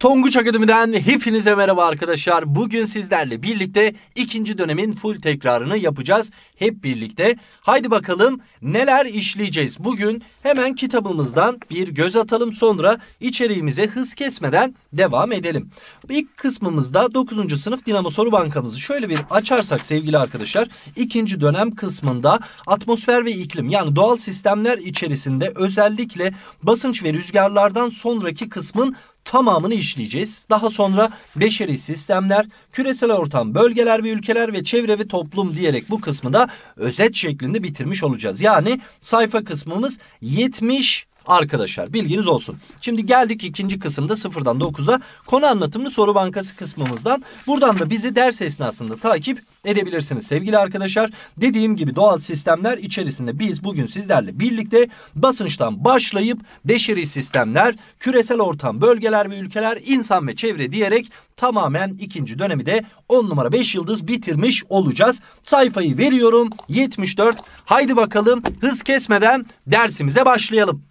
Tonguç Akademi'den hepinize merhaba arkadaşlar. Bugün sizlerle birlikte ikinci dönemin full tekrarını yapacağız. Hep birlikte. Haydi bakalım neler işleyeceğiz. Bugün hemen kitabımızdan bir göz atalım. Sonra içeriğimize hız kesmeden devam edelim. İlk kısmımızda 9. sınıf Dinamo Soru Bankamızı şöyle bir açarsak sevgili arkadaşlar. ikinci dönem kısmında atmosfer ve iklim yani doğal sistemler içerisinde özellikle basınç ve rüzgarlardan sonraki kısmın tamamını işleyeceğiz. Daha sonra beşeri sistemler, küresel ortam, bölgeler ve ülkeler ve çevre ve toplum diyerek bu kısmı da özet şeklinde bitirmiş olacağız. Yani sayfa kısmımız 70 arkadaşlar. Bilginiz olsun. Şimdi geldik ikinci kısımda sıfırdan dokuz'a Konu anlatımlı soru bankası kısmımızdan. Buradan da bizi ders esnasında takip edebilirsiniz sevgili arkadaşlar. Dediğim gibi doğal sistemler içerisinde biz bugün sizlerle birlikte basınçtan başlayıp beşeri sistemler, küresel ortam, bölgeler ve ülkeler, insan ve çevre diyerek tamamen ikinci dönemi de 10 numara 5 yıldız bitirmiş olacağız. Sayfayı veriyorum 74. Haydi bakalım hız kesmeden dersimize başlayalım.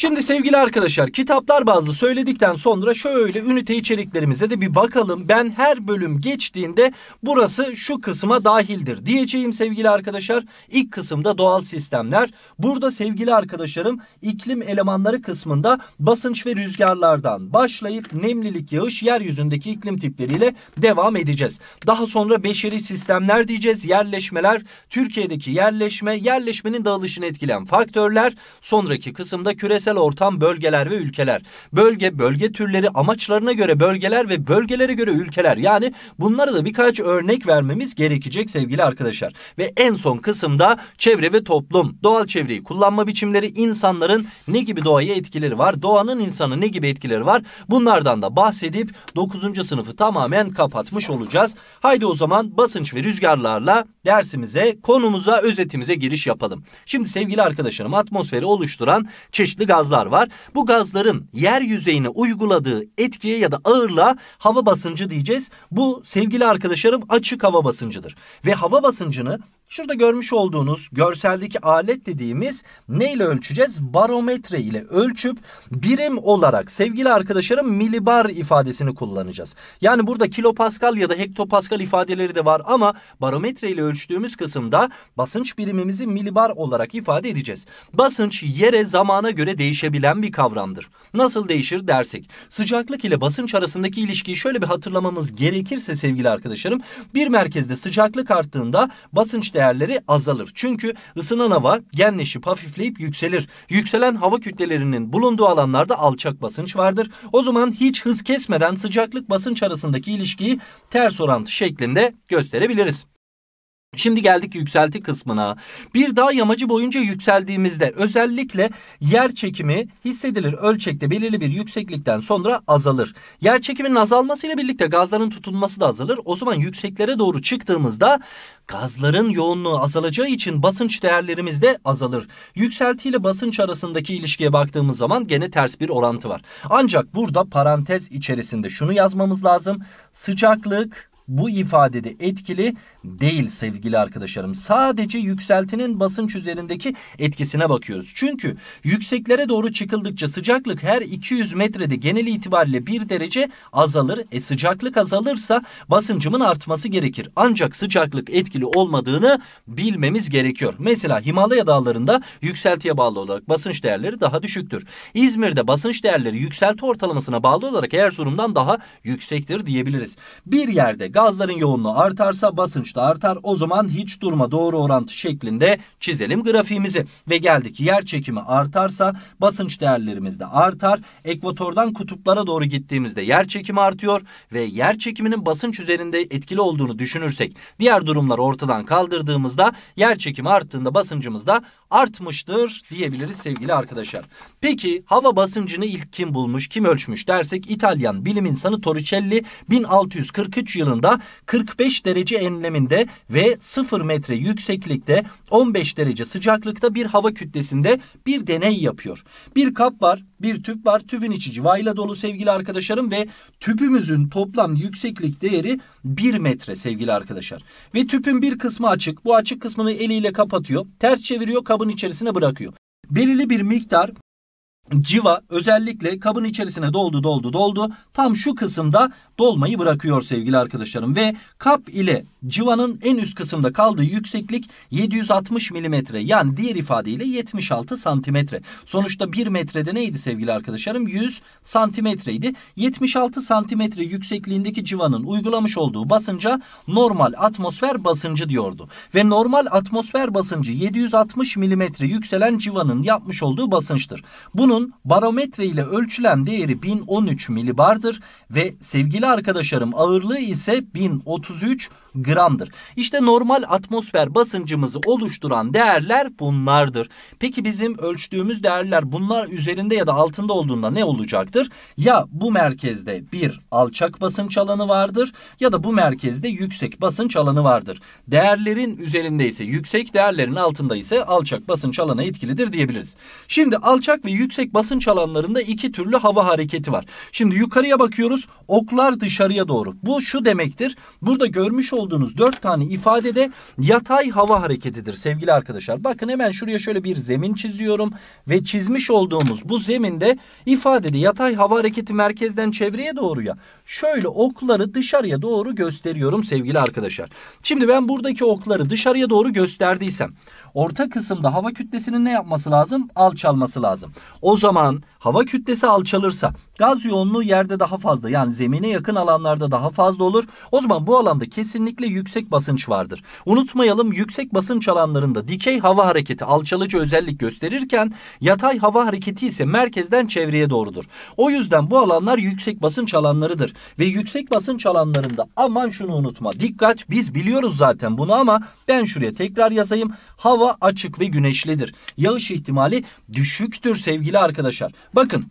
Şimdi sevgili arkadaşlar kitaplar bazlı söyledikten sonra şöyle ünite içeriklerimize de bir bakalım. Ben her bölüm geçtiğinde burası şu kısma dahildir diyeceğim sevgili arkadaşlar. İlk kısımda doğal sistemler. Burada sevgili arkadaşlarım iklim elemanları kısmında basınç ve rüzgarlardan başlayıp nemlilik, yağış, yeryüzündeki iklim tipleriyle devam edeceğiz. Daha sonra beşeri sistemler diyeceğiz. Yerleşmeler, Türkiye'deki yerleşme, yerleşmenin dağılışını etkileyen faktörler. Sonraki kısımda küresel çevresel ortam, bölgeler ve ülkeler. Bölge, bölge türleri, amaçlarına göre bölgeler ve bölgelere göre ülkeler. Yani bunlara da birkaç örnek vermemiz gerekecek sevgili arkadaşlar. Ve en son kısımda çevre ve toplum, doğal çevreyi kullanma biçimleri, insanların ne gibi doğaya etkileri var, doğanın insanı ne gibi etkileri var bunlardan da bahsedip 9. sınıfı tamamen kapatmış olacağız. Haydi o zaman basınç ve rüzgarlarla dersimize, konumuza, özetimize giriş yapalım. Şimdi sevgili arkadaşlarım atmosferi oluşturan çeşitli gaz gazlar var. Bu gazların yer yüzeyine uyguladığı etkiye ya da ağırlığa hava basıncı diyeceğiz. Bu sevgili arkadaşlarım açık hava basıncıdır. Ve hava basıncını Şurada görmüş olduğunuz görseldeki alet dediğimiz neyle ölçeceğiz? Barometre ile ölçüp birim olarak sevgili arkadaşlarım milibar ifadesini kullanacağız. Yani burada kilopascal ya da hektopascal ifadeleri de var ama barometre ile ölçtüğümüz kısımda basınç birimimizi milibar olarak ifade edeceğiz. Basınç yere zamana göre değişebilen bir kavramdır. Nasıl değişir dersek sıcaklık ile basınç arasındaki ilişkiyi şöyle bir hatırlamamız gerekirse sevgili arkadaşlarım bir merkezde sıcaklık arttığında basınçta değerleri azalır. Çünkü ısınan hava genleşip hafifleyip yükselir. Yükselen hava kütlelerinin bulunduğu alanlarda alçak basınç vardır. O zaman hiç hız kesmeden sıcaklık basınç arasındaki ilişkiyi ters orantı şeklinde gösterebiliriz. Şimdi geldik yükselti kısmına. Bir dağ yamacı boyunca yükseldiğimizde özellikle yer çekimi hissedilir ölçekte belirli bir yükseklikten sonra azalır. Yer çekiminin azalmasıyla birlikte gazların tutunması da azalır. O zaman yükseklere doğru çıktığımızda gazların yoğunluğu azalacağı için basınç değerlerimiz de azalır. Yükselti ile basınç arasındaki ilişkiye baktığımız zaman gene ters bir orantı var. Ancak burada parantez içerisinde şunu yazmamız lazım. Sıcaklık bu ifadede etkili değil sevgili arkadaşlarım. Sadece yükseltinin basınç üzerindeki etkisine bakıyoruz. Çünkü yükseklere doğru çıkıldıkça sıcaklık her 200 metrede genel itibariyle 1 derece azalır. E sıcaklık azalırsa basıncımın artması gerekir. Ancak sıcaklık etkili olmadığını bilmemiz gerekiyor. Mesela Himalaya dağlarında yükseltiye bağlı olarak basınç değerleri daha düşüktür. İzmir'de basınç değerleri yükselti ortalamasına bağlı olarak Erzurum'dan daha yüksektir diyebiliriz. Bir yerde Gazların yoğunluğu artarsa basınç da artar. O zaman hiç durma doğru orantı şeklinde çizelim grafiğimizi. Ve geldik yer çekimi artarsa basınç değerlerimiz de artar. Ekvatordan kutuplara doğru gittiğimizde yer çekimi artıyor ve yer çekiminin basınç üzerinde etkili olduğunu düşünürsek diğer durumları ortadan kaldırdığımızda yer çekimi arttığında basıncımız da artmıştır diyebiliriz sevgili arkadaşlar. Peki hava basıncını ilk kim bulmuş kim ölçmüş dersek İtalyan bilim insanı Torricelli 1643 yılında noktasında 45 derece enleminde ve 0 metre yükseklikte 15 derece sıcaklıkta bir hava kütlesinde bir deney yapıyor. Bir kap var, bir tüp var. Tübün içi civayla dolu sevgili arkadaşlarım ve tüpümüzün toplam yükseklik değeri 1 metre sevgili arkadaşlar. Ve tüpün bir kısmı açık. Bu açık kısmını eliyle kapatıyor. Ters çeviriyor, kabın içerisine bırakıyor. Belirli bir miktar civa özellikle kabın içerisine doldu doldu doldu. Tam şu kısımda dolmayı bırakıyor sevgili arkadaşlarım. Ve kap ile civanın en üst kısımda kaldığı yükseklik 760 milimetre. Yani diğer ifadeyle 76 santimetre. Sonuçta 1 metrede neydi sevgili arkadaşlarım? 100 santimetreydi. 76 santimetre yüksekliğindeki civanın uygulamış olduğu basınca normal atmosfer basıncı diyordu. Ve normal atmosfer basıncı 760 milimetre yükselen civanın yapmış olduğu basınçtır. Bunu bunun barometre ile ölçülen değeri 1013 milibardır ve sevgili arkadaşlarım ağırlığı ise 1033 milibardır gramdır. İşte normal atmosfer basıncımızı oluşturan değerler bunlardır. Peki bizim ölçtüğümüz değerler bunlar üzerinde ya da altında olduğunda ne olacaktır? Ya bu merkezde bir alçak basınç alanı vardır ya da bu merkezde yüksek basınç alanı vardır. Değerlerin üzerinde ise yüksek, değerlerin altında ise alçak basınç alanı etkilidir diyebiliriz. Şimdi alçak ve yüksek basınç alanlarında iki türlü hava hareketi var. Şimdi yukarıya bakıyoruz. Oklar dışarıya doğru. Bu şu demektir. Burada görmüş olduğunuz dört tane ifade de yatay hava hareketidir sevgili arkadaşlar. Bakın hemen şuraya şöyle bir zemin çiziyorum ve çizmiş olduğumuz bu zeminde ifadede yatay hava hareketi merkezden çevreye doğruya şöyle okları dışarıya doğru gösteriyorum sevgili arkadaşlar. Şimdi ben buradaki okları dışarıya doğru gösterdiysem orta kısımda hava kütlesinin ne yapması lazım? Alçalması lazım. O zaman hava kütlesi alçalırsa gaz yoğunluğu yerde daha fazla yani zemine yakın alanlarda daha fazla olur. O zaman bu alanda kesinlikle yüksek basınç vardır. Unutmayalım yüksek basınç alanlarında dikey hava hareketi alçalıcı özellik gösterirken yatay hava hareketi ise merkezden çevreye doğrudur. O yüzden bu alanlar yüksek basınç alanlarıdır ve yüksek basınç alanlarında aman şunu unutma dikkat biz biliyoruz zaten bunu ama ben şuraya tekrar yazayım. Hava Hava açık ve güneşlidir. Yağış ihtimali düşüktür sevgili arkadaşlar. Bakın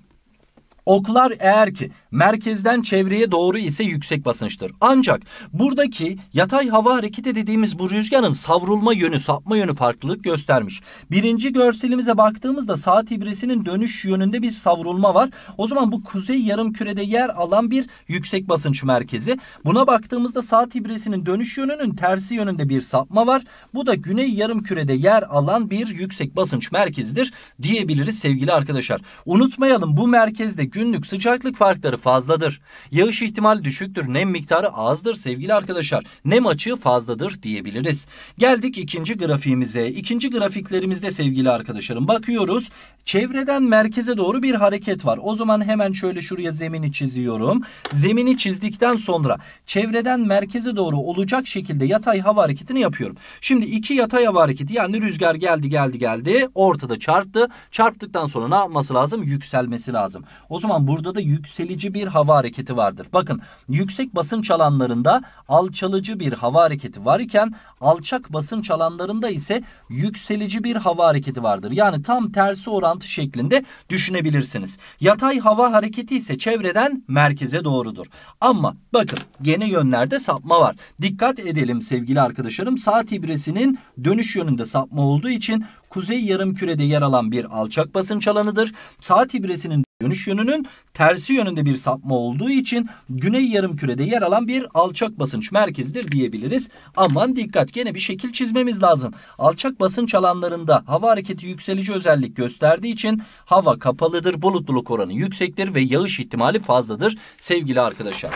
Oklar eğer ki merkezden çevreye doğru ise yüksek basınçtır. Ancak buradaki yatay hava hareketi dediğimiz bu rüzgarın savrulma yönü, sapma yönü farklılık göstermiş. Birinci görselimize baktığımızda saat ibresinin dönüş yönünde bir savrulma var. O zaman bu kuzey yarım kürede yer alan bir yüksek basınç merkezi. Buna baktığımızda saat ibresinin dönüş yönünün tersi yönünde bir sapma var. Bu da güney yarım kürede yer alan bir yüksek basınç merkezidir diyebiliriz sevgili arkadaşlar. Unutmayalım bu merkezde günlük sıcaklık farkları fazladır. Yağış ihtimali düşüktür, nem miktarı azdır sevgili arkadaşlar. Nem açığı fazladır diyebiliriz. Geldik ikinci grafiğimize. İkinci grafiklerimizde sevgili arkadaşlarım bakıyoruz. Çevreden merkeze doğru bir hareket var. O zaman hemen şöyle şuraya zemini çiziyorum. Zemini çizdikten sonra çevreden merkeze doğru olacak şekilde yatay hava hareketini yapıyorum. Şimdi iki yatay hava hareketi yani rüzgar geldi geldi geldi ortada çarptı. Çarptıktan sonra ne yapması lazım? Yükselmesi lazım. O zaman zaman burada da yükselici bir hava hareketi vardır. Bakın yüksek basınç alanlarında alçalıcı bir hava hareketi var iken alçak basınç alanlarında ise yükselici bir hava hareketi vardır. Yani tam tersi orantı şeklinde düşünebilirsiniz. Yatay hava hareketi ise çevreden merkeze doğrudur. Ama bakın gene yönlerde sapma var. Dikkat edelim sevgili arkadaşlarım. Saat ibresinin dönüş yönünde sapma olduğu için kuzey yarımkürede yer alan bir alçak basınç alanıdır. Saat ibresinin dönüş yönünün tersi yönünde bir sapma olduğu için güney yarımkürede yer alan bir alçak basınç merkezidir diyebiliriz. Aman dikkat gene bir şekil çizmemiz lazım. Alçak basınç alanlarında hava hareketi yükselici özellik gösterdiği için hava kapalıdır, bulutluluk oranı yüksektir ve yağış ihtimali fazladır sevgili arkadaşlar.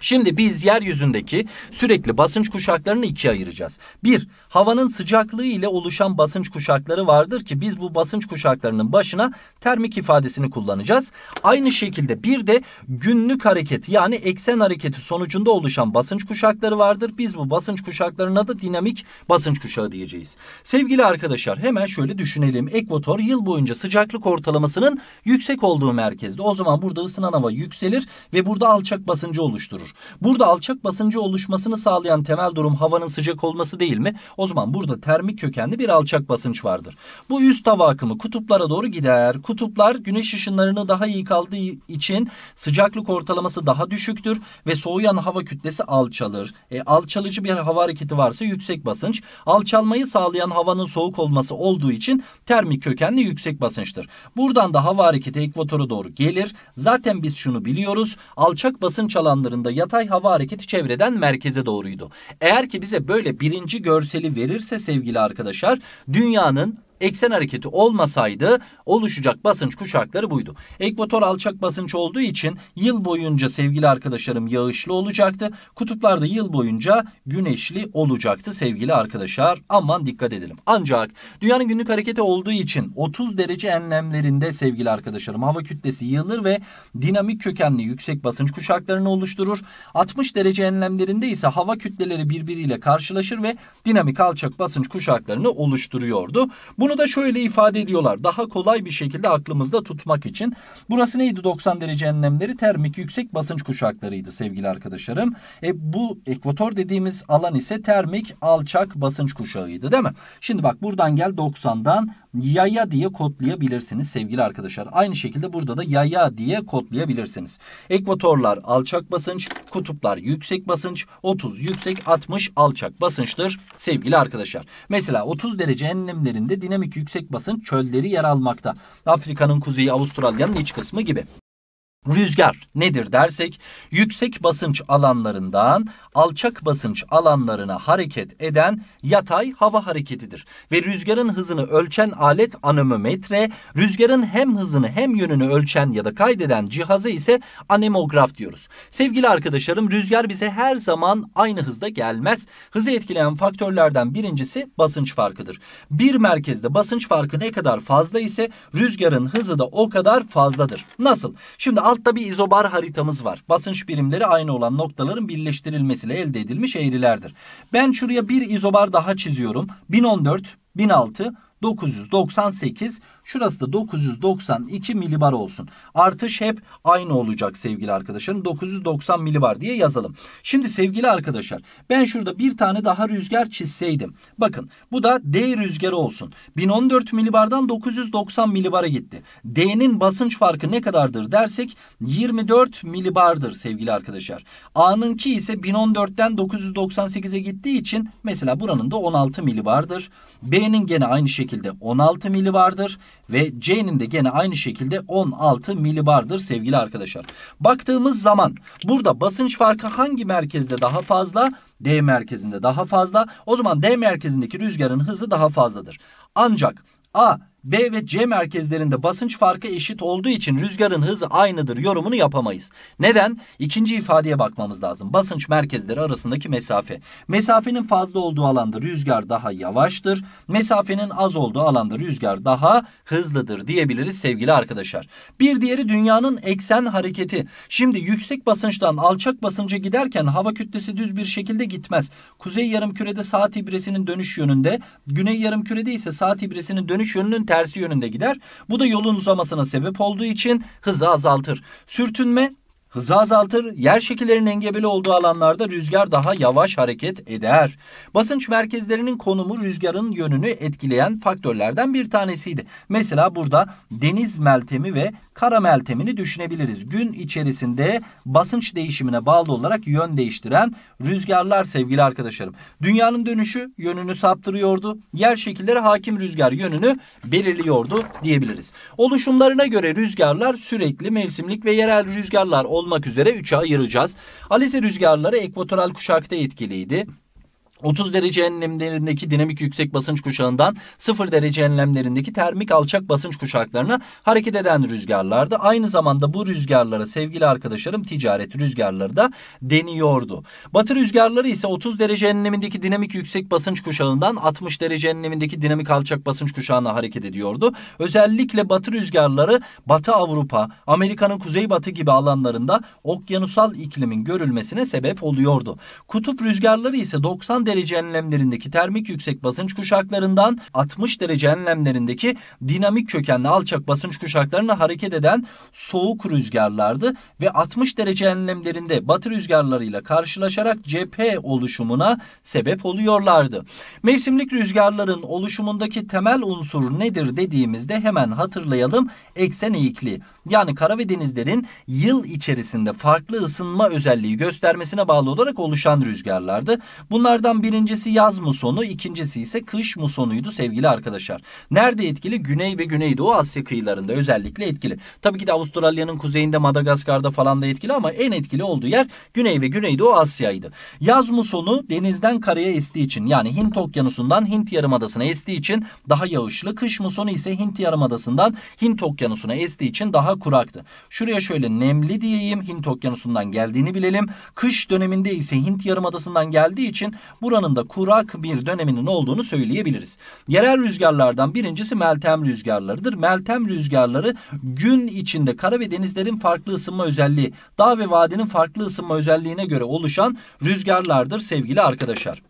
Şimdi biz yeryüzündeki sürekli basınç kuşaklarını ikiye ayıracağız. Bir, havanın sıcaklığı ile oluşan basınç kuşakları vardır ki biz bu basınç kuşaklarının başına termik ifadesini kullanacağız. Aynı şekilde bir de günlük hareket yani eksen hareketi sonucunda oluşan basınç kuşakları vardır. Biz bu basınç kuşaklarına da dinamik basınç kuşağı diyeceğiz. Sevgili arkadaşlar hemen şöyle düşünelim. Ekvator yıl boyunca sıcaklık ortalamasının yüksek olduğu merkezde. O zaman burada ısınan hava yükselir ve burada alçak basıncı oluşturur oluşturur. Burada alçak basıncı oluşmasını sağlayan temel durum havanın sıcak olması değil mi? O zaman burada termik kökenli bir alçak basınç vardır. Bu üst hava akımı kutuplara doğru gider. Kutuplar güneş ışınlarını daha iyi kaldığı için sıcaklık ortalaması daha düşüktür ve soğuyan hava kütlesi alçalır. E, alçalıcı bir hava hareketi varsa yüksek basınç. Alçalmayı sağlayan havanın soğuk olması olduğu için termik kökenli yüksek basınçtır. Buradan da hava hareketi ekvatora doğru gelir. Zaten biz şunu biliyoruz. Alçak basınç alanlarında anında yatay hava hareketi çevreden merkeze doğruydu. Eğer ki bize böyle birinci görseli verirse sevgili arkadaşlar dünyanın eksen hareketi olmasaydı oluşacak basınç kuşakları buydu. Ekvator alçak basınç olduğu için yıl boyunca sevgili arkadaşlarım yağışlı olacaktı. Kutuplarda yıl boyunca güneşli olacaktı sevgili arkadaşlar. Aman dikkat edelim. Ancak dünyanın günlük hareketi olduğu için 30 derece enlemlerinde sevgili arkadaşlarım hava kütlesi yığılır ve dinamik kökenli yüksek basınç kuşaklarını oluşturur. 60 derece enlemlerinde ise hava kütleleri birbiriyle karşılaşır ve dinamik alçak basınç kuşaklarını oluşturuyordu. Bunu bunu da şöyle ifade ediyorlar. Daha kolay bir şekilde aklımızda tutmak için. Burası neydi 90 derece enlemleri? Termik yüksek basınç kuşaklarıydı sevgili arkadaşlarım. E, bu ekvator dediğimiz alan ise termik alçak basınç kuşağıydı değil mi? Şimdi bak buradan gel 90'dan yaya diye kodlayabilirsiniz sevgili arkadaşlar. Aynı şekilde burada da yaya diye kodlayabilirsiniz. Ekvatorlar alçak basınç, kutuplar yüksek basınç, 30 yüksek 60 alçak basınçtır sevgili arkadaşlar. Mesela 30 derece enlemlerinde dinamik termodinamik yüksek basın çölleri yer almakta. Afrika'nın kuzeyi Avustralya'nın iç kısmı gibi. Rüzgar nedir dersek yüksek basınç alanlarından alçak basınç alanlarına hareket eden yatay hava hareketidir. Ve rüzgarın hızını ölçen alet anemometre, rüzgarın hem hızını hem yönünü ölçen ya da kaydeden cihazı ise anemograf diyoruz. Sevgili arkadaşlarım rüzgar bize her zaman aynı hızda gelmez. Hızı etkileyen faktörlerden birincisi basınç farkıdır. Bir merkezde basınç farkı ne kadar fazla ise rüzgarın hızı da o kadar fazladır. Nasıl? Şimdi Altta bir izobar haritamız var. Basınç birimleri aynı olan noktaların birleştirilmesiyle elde edilmiş eğrilerdir. Ben şuraya bir izobar daha çiziyorum. 1014, 1006, 998, Şurası da 992 milibar olsun. Artış hep aynı olacak sevgili arkadaşlarım. 990 milibar diye yazalım. Şimdi sevgili arkadaşlar ben şurada bir tane daha rüzgar çizseydim. Bakın bu da D rüzgarı olsun. 1014 milibardan 990 milibara gitti. D'nin basınç farkı ne kadardır dersek 24 milibardır sevgili arkadaşlar. A'nınki ise 1014'ten 998'e gittiği için mesela buranın da 16 milibardır. B'nin gene aynı şekilde 16 milibardır. Ve C'nin de gene aynı şekilde 16 milibardır sevgili arkadaşlar. Baktığımız zaman burada basınç farkı hangi merkezde daha fazla? D merkezinde daha fazla. O zaman D merkezindeki rüzgarın hızı daha fazladır. Ancak A B ve C merkezlerinde basınç farkı eşit olduğu için rüzgarın hızı aynıdır yorumunu yapamayız. Neden? İkinci ifadeye bakmamız lazım. Basınç merkezleri arasındaki mesafe. Mesafenin fazla olduğu alanda rüzgar daha yavaştır. Mesafenin az olduğu alanda rüzgar daha hızlıdır diyebiliriz sevgili arkadaşlar. Bir diğeri dünyanın eksen hareketi. Şimdi yüksek basınçtan alçak basınca giderken hava kütlesi düz bir şekilde gitmez. Kuzey yarım kürede saat ibresinin dönüş yönünde, güney yarım kürede ise saat ibresinin dönüş yönünün tersi yönünde gider. Bu da yolun uzamasına sebep olduğu için hızı azaltır. Sürtünme Hızı azaltır, yer şekillerinin engebeli olduğu alanlarda rüzgar daha yavaş hareket eder. Basınç merkezlerinin konumu rüzgarın yönünü etkileyen faktörlerden bir tanesiydi. Mesela burada deniz meltemi ve kara meltemini düşünebiliriz. Gün içerisinde basınç değişimine bağlı olarak yön değiştiren rüzgarlar sevgili arkadaşlarım. Dünyanın dönüşü yönünü saptırıyordu. Yer şekilleri hakim rüzgar yönünü belirliyordu diyebiliriz. Oluşumlarına göre rüzgarlar sürekli mevsimlik ve yerel rüzgarlar olarak olmak üzere 3'e ayıracağız. Alize rüzgarları ekvatoral kuşakta etkiliydi. 30 derece enlemlerindeki dinamik yüksek basınç kuşağından 0 derece enlemlerindeki termik alçak basınç kuşaklarına hareket eden rüzgarlardı. Aynı zamanda bu rüzgarlara sevgili arkadaşlarım ticaret rüzgarları da deniyordu. Batı rüzgarları ise 30 derece enlemindeki dinamik yüksek basınç kuşağından 60 derece enlemindeki dinamik alçak basınç kuşağına hareket ediyordu. Özellikle batı rüzgarları Batı Avrupa, Amerika'nın kuzeybatı gibi alanlarında okyanusal iklimin görülmesine sebep oluyordu. Kutup rüzgarları ise 90 derece derece enlemlerindeki termik yüksek basınç kuşaklarından 60 derece enlemlerindeki dinamik kökenli alçak basınç kuşaklarına hareket eden soğuk rüzgarlardı ve 60 derece enlemlerinde batı rüzgarlarıyla karşılaşarak cephe oluşumuna sebep oluyorlardı. Mevsimlik rüzgarların oluşumundaki temel unsur nedir dediğimizde hemen hatırlayalım. Eksen eğikliği yani kara ve denizlerin yıl içerisinde farklı ısınma özelliği göstermesine bağlı olarak oluşan rüzgarlardı. Bunlardan Bunlardan birincisi yaz musonu, ikincisi ise kış musonuydu sevgili arkadaşlar. Nerede etkili? Güney ve Güneydoğu Asya kıyılarında özellikle etkili. Tabii ki de Avustralya'nın kuzeyinde Madagaskar'da falan da etkili ama en etkili olduğu yer Güney ve Güneydoğu Asya'ydı. Yaz musonu denizden karaya estiği için yani Hint okyanusundan Hint yarımadasına estiği için daha yağışlı. Kış musonu ise Hint yarımadasından Hint okyanusuna estiği için daha kuraktı. Şuraya şöyle nemli diyeyim Hint okyanusundan geldiğini bilelim. Kış döneminde ise Hint yarımadasından geldiği için buranın da kurak bir döneminin olduğunu söyleyebiliriz. Yerel rüzgarlardan birincisi Meltem rüzgarlarıdır. Meltem rüzgarları gün içinde kara ve denizlerin farklı ısınma özelliği, dağ ve vadinin farklı ısınma özelliğine göre oluşan rüzgarlardır sevgili arkadaşlar.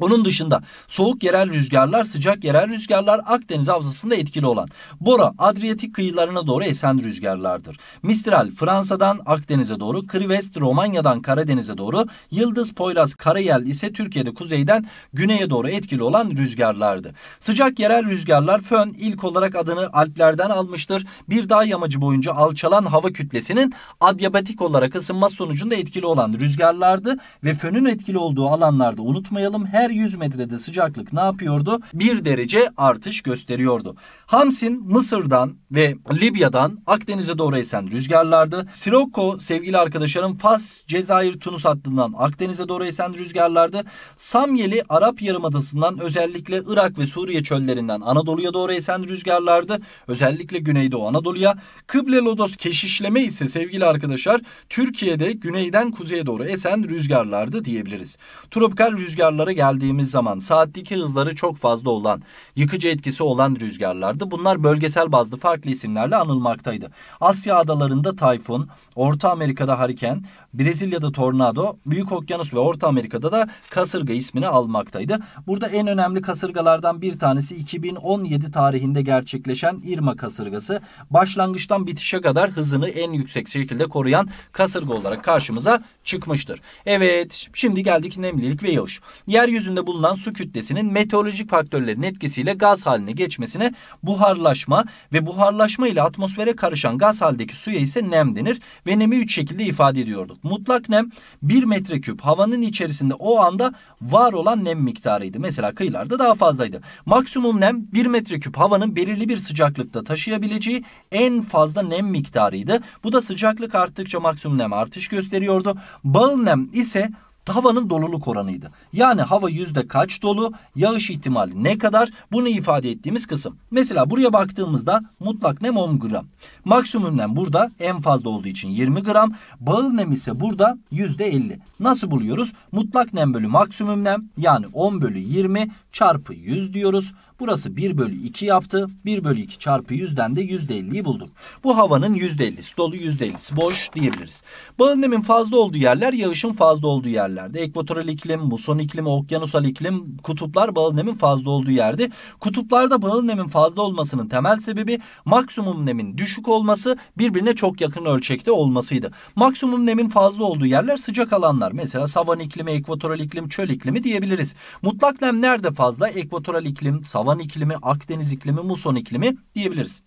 Onun dışında soğuk yerel rüzgarlar, sıcak yerel rüzgarlar Akdeniz havzasında etkili olan Bora, Adriyatik kıyılarına doğru esen rüzgarlardır. Mistral, Fransa'dan Akdeniz'e doğru, Krivest, Romanya'dan Karadeniz'e doğru, Yıldız, Poyraz, Karayel ise Türkiye'de kuzeyden güneye doğru etkili olan rüzgarlardı. Sıcak yerel rüzgarlar fön ilk olarak adını Alplerden almıştır. Bir dağ yamacı boyunca alçalan hava kütlesinin adiabatik olarak ısınma sonucunda etkili olan rüzgarlardı ve fönün etkili olduğu alanlarda unutmayalım her her 100 metrede sıcaklık ne yapıyordu? 1 derece artış gösteriyordu. Hamsin Mısır'dan ve Libya'dan Akdeniz'e doğru esen rüzgarlardı. Sirocco sevgili arkadaşlarım Fas, Cezayir, Tunus hattından Akdeniz'e doğru esen rüzgarlardı. Samyeli Arap Yarımadası'ndan özellikle Irak ve Suriye çöllerinden Anadolu'ya doğru esen rüzgarlardı. Özellikle Güneydoğu Anadolu'ya. Kıble Lodos keşişleme ise sevgili arkadaşlar Türkiye'de güneyden kuzeye doğru esen rüzgarlardı diyebiliriz. Tropikal rüzgarlara geldi geldiğimiz zaman saatteki hızları çok fazla olan, yıkıcı etkisi olan rüzgarlardı. Bunlar bölgesel bazlı farklı isimlerle anılmaktaydı. Asya adalarında tayfun, Orta Amerika'da hariken, Brezilya'da tornado, Büyük Okyanus ve Orta Amerika'da da kasırga ismini almaktaydı. Burada en önemli kasırgalardan bir tanesi 2017 tarihinde gerçekleşen Irma kasırgası. Başlangıçtan bitişe kadar hızını en yüksek şekilde koruyan kasırga olarak karşımıza çıkmıştır. Evet şimdi geldik nemlilik ve yağış. Yeryüzünde bulunan su kütlesinin meteorolojik faktörlerin etkisiyle gaz haline geçmesine buharlaşma ve buharlaşma ile atmosfere karışan gaz haldeki suya ise nem denir ve nemi üç şekilde ifade ediyorduk küp. Mutlak nem 1 metreküp havanın içerisinde o anda var olan nem miktarıydı. Mesela kıyılarda daha fazlaydı. Maksimum nem 1 metreküp havanın belirli bir sıcaklıkta taşıyabileceği en fazla nem miktarıydı. Bu da sıcaklık arttıkça maksimum nem artış gösteriyordu. Bağıl nem ise havanın doluluk oranıydı. Yani hava yüzde kaç dolu, yağış ihtimali ne kadar bunu ifade ettiğimiz kısım. Mesela buraya baktığımızda mutlak nem 10 gram. Maksimum nem burada en fazla olduğu için 20 gram. Bağıl nem ise burada yüzde 50. Nasıl buluyoruz? Mutlak nem bölü maksimum nem yani 10 bölü 20 çarpı 100 diyoruz. Burası 1 bölü 2 yaptı. 1 bölü 2 çarpı 100'den de %50'yi buldum. Bu havanın %50'si dolu %50'si boş diyebiliriz. Bağın nemin fazla olduğu yerler yağışın fazla olduğu yerlerde. Ekvatoral iklim, muson iklim, okyanusal iklim, kutuplar bağın nemin fazla olduğu yerde. Kutuplarda bağın nemin fazla olmasının temel sebebi maksimum nemin düşük olması birbirine çok yakın ölçekte olmasıydı. Maksimum nemin fazla olduğu yerler sıcak alanlar. Mesela savan iklimi, ekvatoral iklim, çöl iklimi diyebiliriz. Mutlak nem nerede fazla? Ekvatoral iklim, savan Havan iklimi, Akdeniz iklimi, muson iklimi diyebiliriz.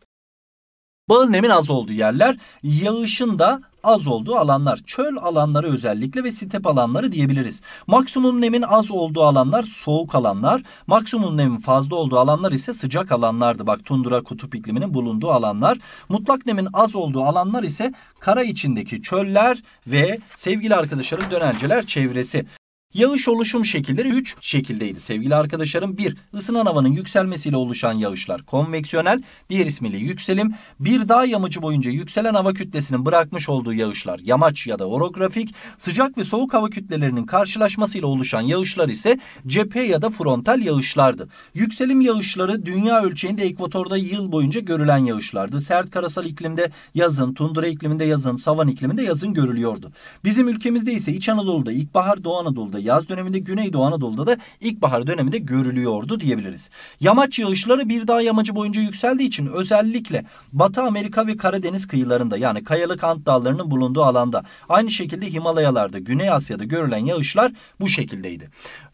Bağın nemin az olduğu yerler, yağışın da az olduğu alanlar. Çöl alanları özellikle ve step alanları diyebiliriz. Maksimum nemin az olduğu alanlar soğuk alanlar. Maksimum nemin fazla olduğu alanlar ise sıcak alanlardı. Bak tundura kutup ikliminin bulunduğu alanlar. Mutlak nemin az olduğu alanlar ise kara içindeki çöller ve sevgili arkadaşlarım dönenceler çevresi. Yağış oluşum şekilleri 3 şekildeydi sevgili arkadaşlarım. 1. ısınan havanın yükselmesiyle oluşan yağışlar konveksiyonel, diğer ismiyle yükselim. Bir dağ yamacı boyunca yükselen hava kütlesinin bırakmış olduğu yağışlar yamaç ya da orografik. Sıcak ve soğuk hava kütlelerinin karşılaşmasıyla oluşan yağışlar ise cephe ya da frontal yağışlardı. Yükselim yağışları dünya ölçeğinde ekvatorda yıl boyunca görülen yağışlardı. Sert karasal iklimde yazın, tundra ikliminde yazın, savan ikliminde yazın görülüyordu. Bizim ülkemizde ise İç Anadolu'da, ilkbahar, Doğu Anadolu'da yaz döneminde, Güneydoğu Anadolu'da da ilkbahar döneminde görülüyordu diyebiliriz. Yamaç yağışları bir daha yamacı boyunca yükseldiği için özellikle Batı Amerika ve Karadeniz kıyılarında yani kayalık Ant dağlarının bulunduğu alanda aynı şekilde Himalayalarda, Güney Asya'da görülen yağışlar bu şekildeydi.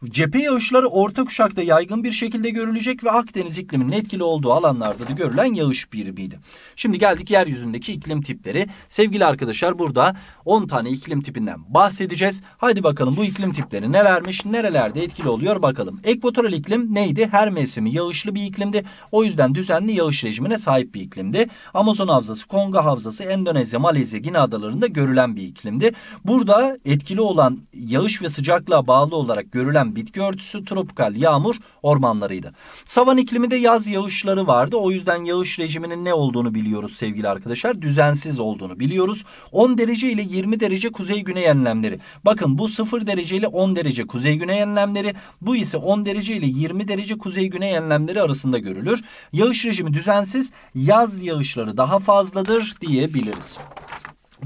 Cephe yağışları orta kuşakta yaygın bir şekilde görülecek ve Akdeniz ikliminin etkili olduğu alanlarda da görülen yağış birimiydi. Şimdi geldik yeryüzündeki iklim tipleri. Sevgili arkadaşlar burada 10 tane iklim tipinden bahsedeceğiz. Haydi bakalım bu iklim tipleri etkileri nelermiş, nerelerde etkili oluyor bakalım. Ekvatoral iklim neydi? Her mevsimi yağışlı bir iklimdi. O yüzden düzenli yağış rejimine sahip bir iklimdi. Amazon havzası, Kongo havzası, Endonezya, Malezya, Gine adalarında görülen bir iklimdi. Burada etkili olan yağış ve sıcaklığa bağlı olarak görülen bitki örtüsü, tropikal yağmur, ormanlarıydı. Savan iklimi de yaz yağışları vardı. O yüzden yağış rejiminin ne olduğunu biliyoruz sevgili arkadaşlar. Düzensiz olduğunu biliyoruz. 10 derece ile 20 derece kuzey güney enlemleri. Bakın bu 0 derece ile 10 10 derece kuzey-güney enlemleri. Bu ise 10 derece ile 20 derece kuzey-güney enlemleri arasında görülür. Yağış rejimi düzensiz. Yaz yağışları daha fazladır diyebiliriz.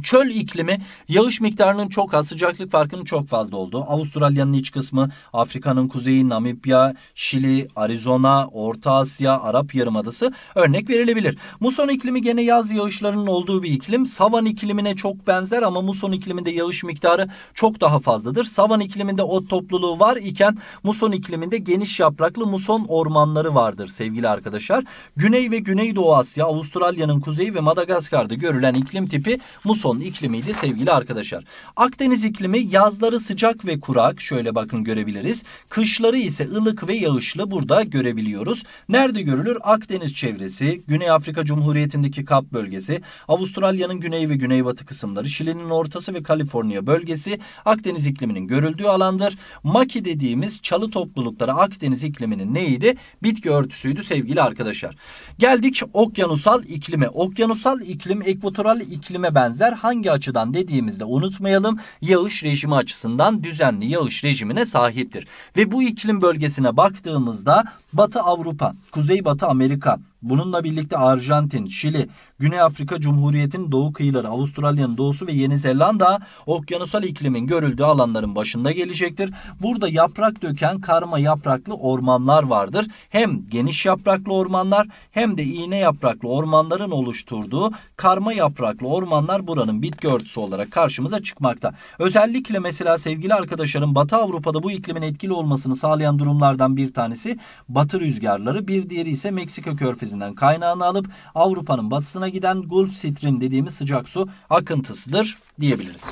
Çöl iklimi yağış miktarının çok az, sıcaklık farkının çok fazla olduğu. Avustralya'nın iç kısmı, Afrika'nın kuzeyi, Namibya, Şili, Arizona, Orta Asya, Arap Yarımadası örnek verilebilir. Muson iklimi gene yaz yağışlarının olduğu bir iklim. Savan iklimine çok benzer ama muson ikliminde yağış miktarı çok daha fazladır. Savan ikliminde ot topluluğu var iken muson ikliminde geniş yapraklı muson ormanları vardır sevgili arkadaşlar. Güney ve Güneydoğu Asya, Avustralya'nın kuzeyi ve Madagaskar'da görülen iklim tipi muson son iklimiydi sevgili arkadaşlar. Akdeniz iklimi yazları sıcak ve kurak şöyle bakın görebiliriz. Kışları ise ılık ve yağışlı burada görebiliyoruz. Nerede görülür? Akdeniz çevresi, Güney Afrika Cumhuriyeti'ndeki Kap bölgesi, Avustralya'nın güney ve güneybatı kısımları, Şili'nin ortası ve Kaliforniya bölgesi Akdeniz ikliminin görüldüğü alandır. Maki dediğimiz çalı toplulukları Akdeniz ikliminin neydi? Bitki örtüsüydü sevgili arkadaşlar. Geldik okyanusal iklime. Okyanusal iklim ekvatoral iklime benzer hangi açıdan dediğimizde unutmayalım yağış rejimi açısından düzenli yağış rejimine sahiptir. Ve bu iklim bölgesine baktığımızda Batı Avrupa, Kuzey Batı Amerika, Bununla birlikte Arjantin, Şili, Güney Afrika Cumhuriyeti'nin doğu kıyıları, Avustralya'nın doğusu ve Yeni Zelanda okyanusal iklimin görüldüğü alanların başında gelecektir. Burada yaprak döken karma yapraklı ormanlar vardır. Hem geniş yapraklı ormanlar hem de iğne yapraklı ormanların oluşturduğu karma yapraklı ormanlar buranın bitki örtüsü olarak karşımıza çıkmakta. Özellikle mesela sevgili arkadaşlarım Batı Avrupa'da bu iklimin etkili olmasını sağlayan durumlardan bir tanesi batı rüzgarları, bir diğeri ise Meksika körfezi merkezinden kaynağını alıp Avrupa'nın batısına giden Gulf Stream dediğimiz sıcak su akıntısıdır diyebiliriz.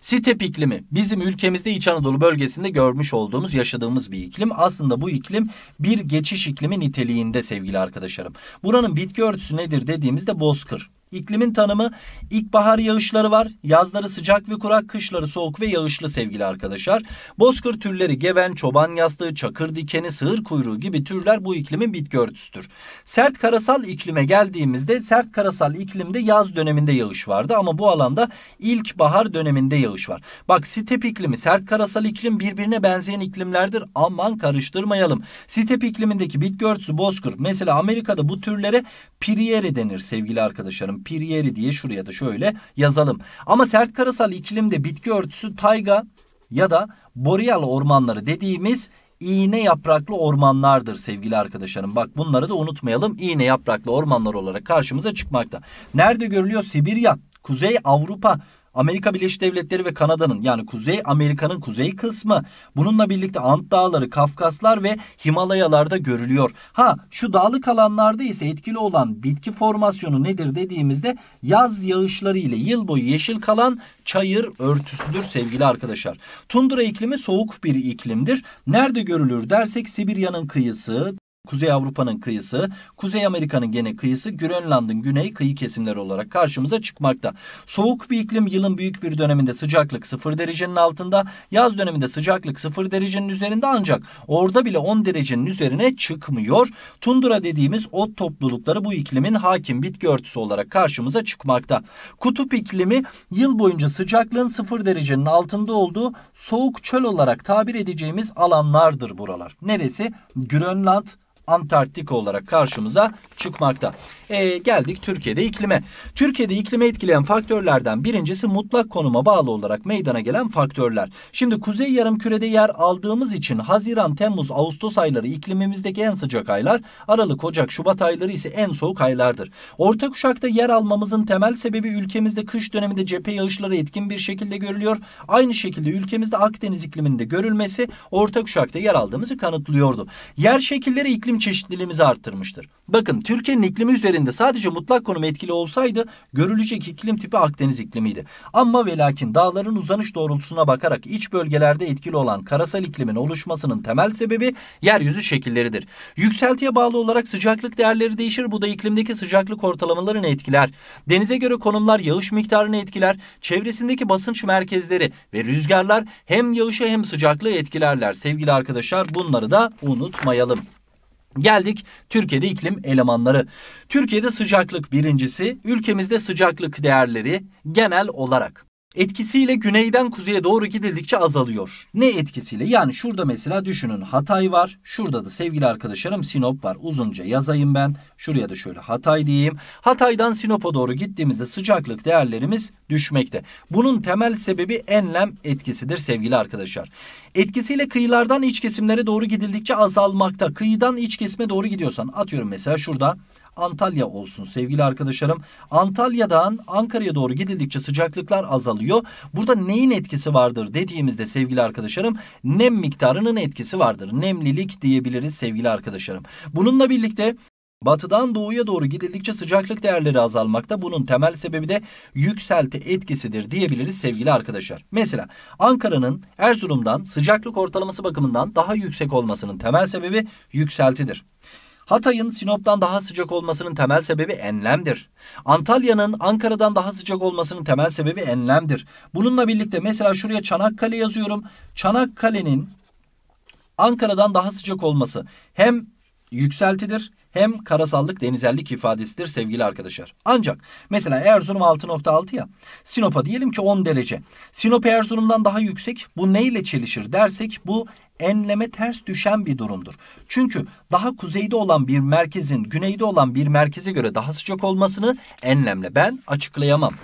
Step iklimi bizim ülkemizde İç Anadolu bölgesinde görmüş olduğumuz yaşadığımız bir iklim. Aslında bu iklim bir geçiş iklimi niteliğinde sevgili arkadaşlarım. Buranın bitki örtüsü nedir dediğimizde bozkır. İklimin tanımı ilkbahar yağışları var. Yazları sıcak ve kurak, kışları soğuk ve yağışlı sevgili arkadaşlar. Bozkır türleri geven, çoban yastığı, çakır dikeni, sığır kuyruğu gibi türler bu iklimin bitki örtüsüdür. Sert karasal iklime geldiğimizde sert karasal iklimde yaz döneminde yağış vardı ama bu alanda ilkbahar döneminde yağış var. Bak step iklimi, sert karasal iklim birbirine benzeyen iklimlerdir. Aman karıştırmayalım. Step iklimindeki bitki örtüsü bozkır. Mesela Amerika'da bu türlere Pirieri denir sevgili arkadaşlarım. Pirieri diye şuraya da şöyle yazalım. Ama sert karasal iklimde bitki örtüsü tayga ya da boreal ormanları dediğimiz iğne yapraklı ormanlardır sevgili arkadaşlarım. Bak bunları da unutmayalım. İğne yapraklı ormanlar olarak karşımıza çıkmakta. Nerede görülüyor? Sibirya, Kuzey Avrupa, Amerika Birleşik Devletleri ve Kanada'nın yani Kuzey Amerika'nın kuzey kısmı bununla birlikte Ant Dağları, Kafkaslar ve Himalayalarda görülüyor. Ha şu dağlık alanlarda ise etkili olan bitki formasyonu nedir dediğimizde yaz yağışları ile yıl boyu yeşil kalan çayır örtüsüdür sevgili arkadaşlar. Tundra iklimi soğuk bir iklimdir. Nerede görülür dersek Sibirya'nın kıyısı, Kuzey Avrupa'nın kıyısı, Kuzey Amerika'nın gene kıyısı, Grönland'ın güney kıyı kesimleri olarak karşımıza çıkmakta. Soğuk bir iklim yılın büyük bir döneminde sıcaklık 0 derecenin altında, yaz döneminde sıcaklık 0 derecenin üzerinde ancak orada bile 10 derecenin üzerine çıkmıyor. Tundra dediğimiz ot toplulukları bu iklimin hakim bitki örtüsü olarak karşımıza çıkmakta. Kutup iklimi yıl boyunca sıcaklığın 0 derecenin altında olduğu soğuk çöl olarak tabir edeceğimiz alanlardır buralar. Neresi? Grönland, Antarktika olarak karşımıza çıkmakta. E, geldik Türkiye'de iklime. Türkiye'de iklime etkileyen faktörlerden birincisi mutlak konuma bağlı olarak meydana gelen faktörler. Şimdi kuzey yarım kürede yer aldığımız için Haziran, Temmuz, Ağustos ayları iklimimizdeki en sıcak aylar, Aralık, Ocak, Şubat ayları ise en soğuk aylardır. Orta kuşakta yer almamızın temel sebebi ülkemizde kış döneminde cephe yağışları etkin bir şekilde görülüyor. Aynı şekilde ülkemizde Akdeniz ikliminde görülmesi orta kuşakta yer aldığımızı kanıtlıyordu. Yer şekilleri iklim iklim çeşitliliğimizi arttırmıştır. Bakın Türkiye'nin iklimi üzerinde sadece mutlak konum etkili olsaydı görülecek iklim tipi Akdeniz iklimiydi. Ama ve lakin dağların uzanış doğrultusuna bakarak iç bölgelerde etkili olan karasal iklimin oluşmasının temel sebebi yeryüzü şekilleridir. Yükseltiye bağlı olarak sıcaklık değerleri değişir. Bu da iklimdeki sıcaklık ortalamalarını etkiler. Denize göre konumlar yağış miktarını etkiler. Çevresindeki basınç merkezleri ve rüzgarlar hem yağışı hem sıcaklığı etkilerler. Sevgili arkadaşlar bunları da unutmayalım. Geldik Türkiye'de iklim elemanları. Türkiye'de sıcaklık birincisi, ülkemizde sıcaklık değerleri genel olarak etkisiyle güneyden kuzeye doğru gidildikçe azalıyor. Ne etkisiyle? Yani şurada mesela düşünün Hatay var. Şurada da sevgili arkadaşlarım Sinop var. Uzunca yazayım ben. Şuraya da şöyle Hatay diyeyim. Hatay'dan Sinop'a doğru gittiğimizde sıcaklık değerlerimiz düşmekte. Bunun temel sebebi enlem etkisidir sevgili arkadaşlar. Etkisiyle kıyılardan iç kesimlere doğru gidildikçe azalmakta. Kıyıdan iç kesime doğru gidiyorsan atıyorum mesela şurada Antalya olsun sevgili arkadaşlarım. Antalya'dan Ankara'ya doğru gidildikçe sıcaklıklar azalıyor. Burada neyin etkisi vardır dediğimizde sevgili arkadaşlarım nem miktarının etkisi vardır. Nemlilik diyebiliriz sevgili arkadaşlarım. Bununla birlikte Batıdan doğuya doğru gidildikçe sıcaklık değerleri azalmakta. Bunun temel sebebi de yükselti etkisidir diyebiliriz sevgili arkadaşlar. Mesela Ankara'nın Erzurum'dan sıcaklık ortalaması bakımından daha yüksek olmasının temel sebebi yükseltidir. Hatay'ın Sinop'tan daha sıcak olmasının temel sebebi enlemdir. Antalya'nın Ankara'dan daha sıcak olmasının temel sebebi enlemdir. Bununla birlikte mesela şuraya Çanakkale yazıyorum. Çanakkale'nin Ankara'dan daha sıcak olması hem yükseltidir hem karasallık denizellik ifadesidir sevgili arkadaşlar. Ancak mesela Erzurum 6.6 ya Sinop'a diyelim ki 10 derece. Sinop Erzurum'dan daha yüksek bu neyle çelişir dersek bu enleme ters düşen bir durumdur. Çünkü daha kuzeyde olan bir merkezin güneyde olan bir merkeze göre daha sıcak olmasını enlemle ben açıklayamam.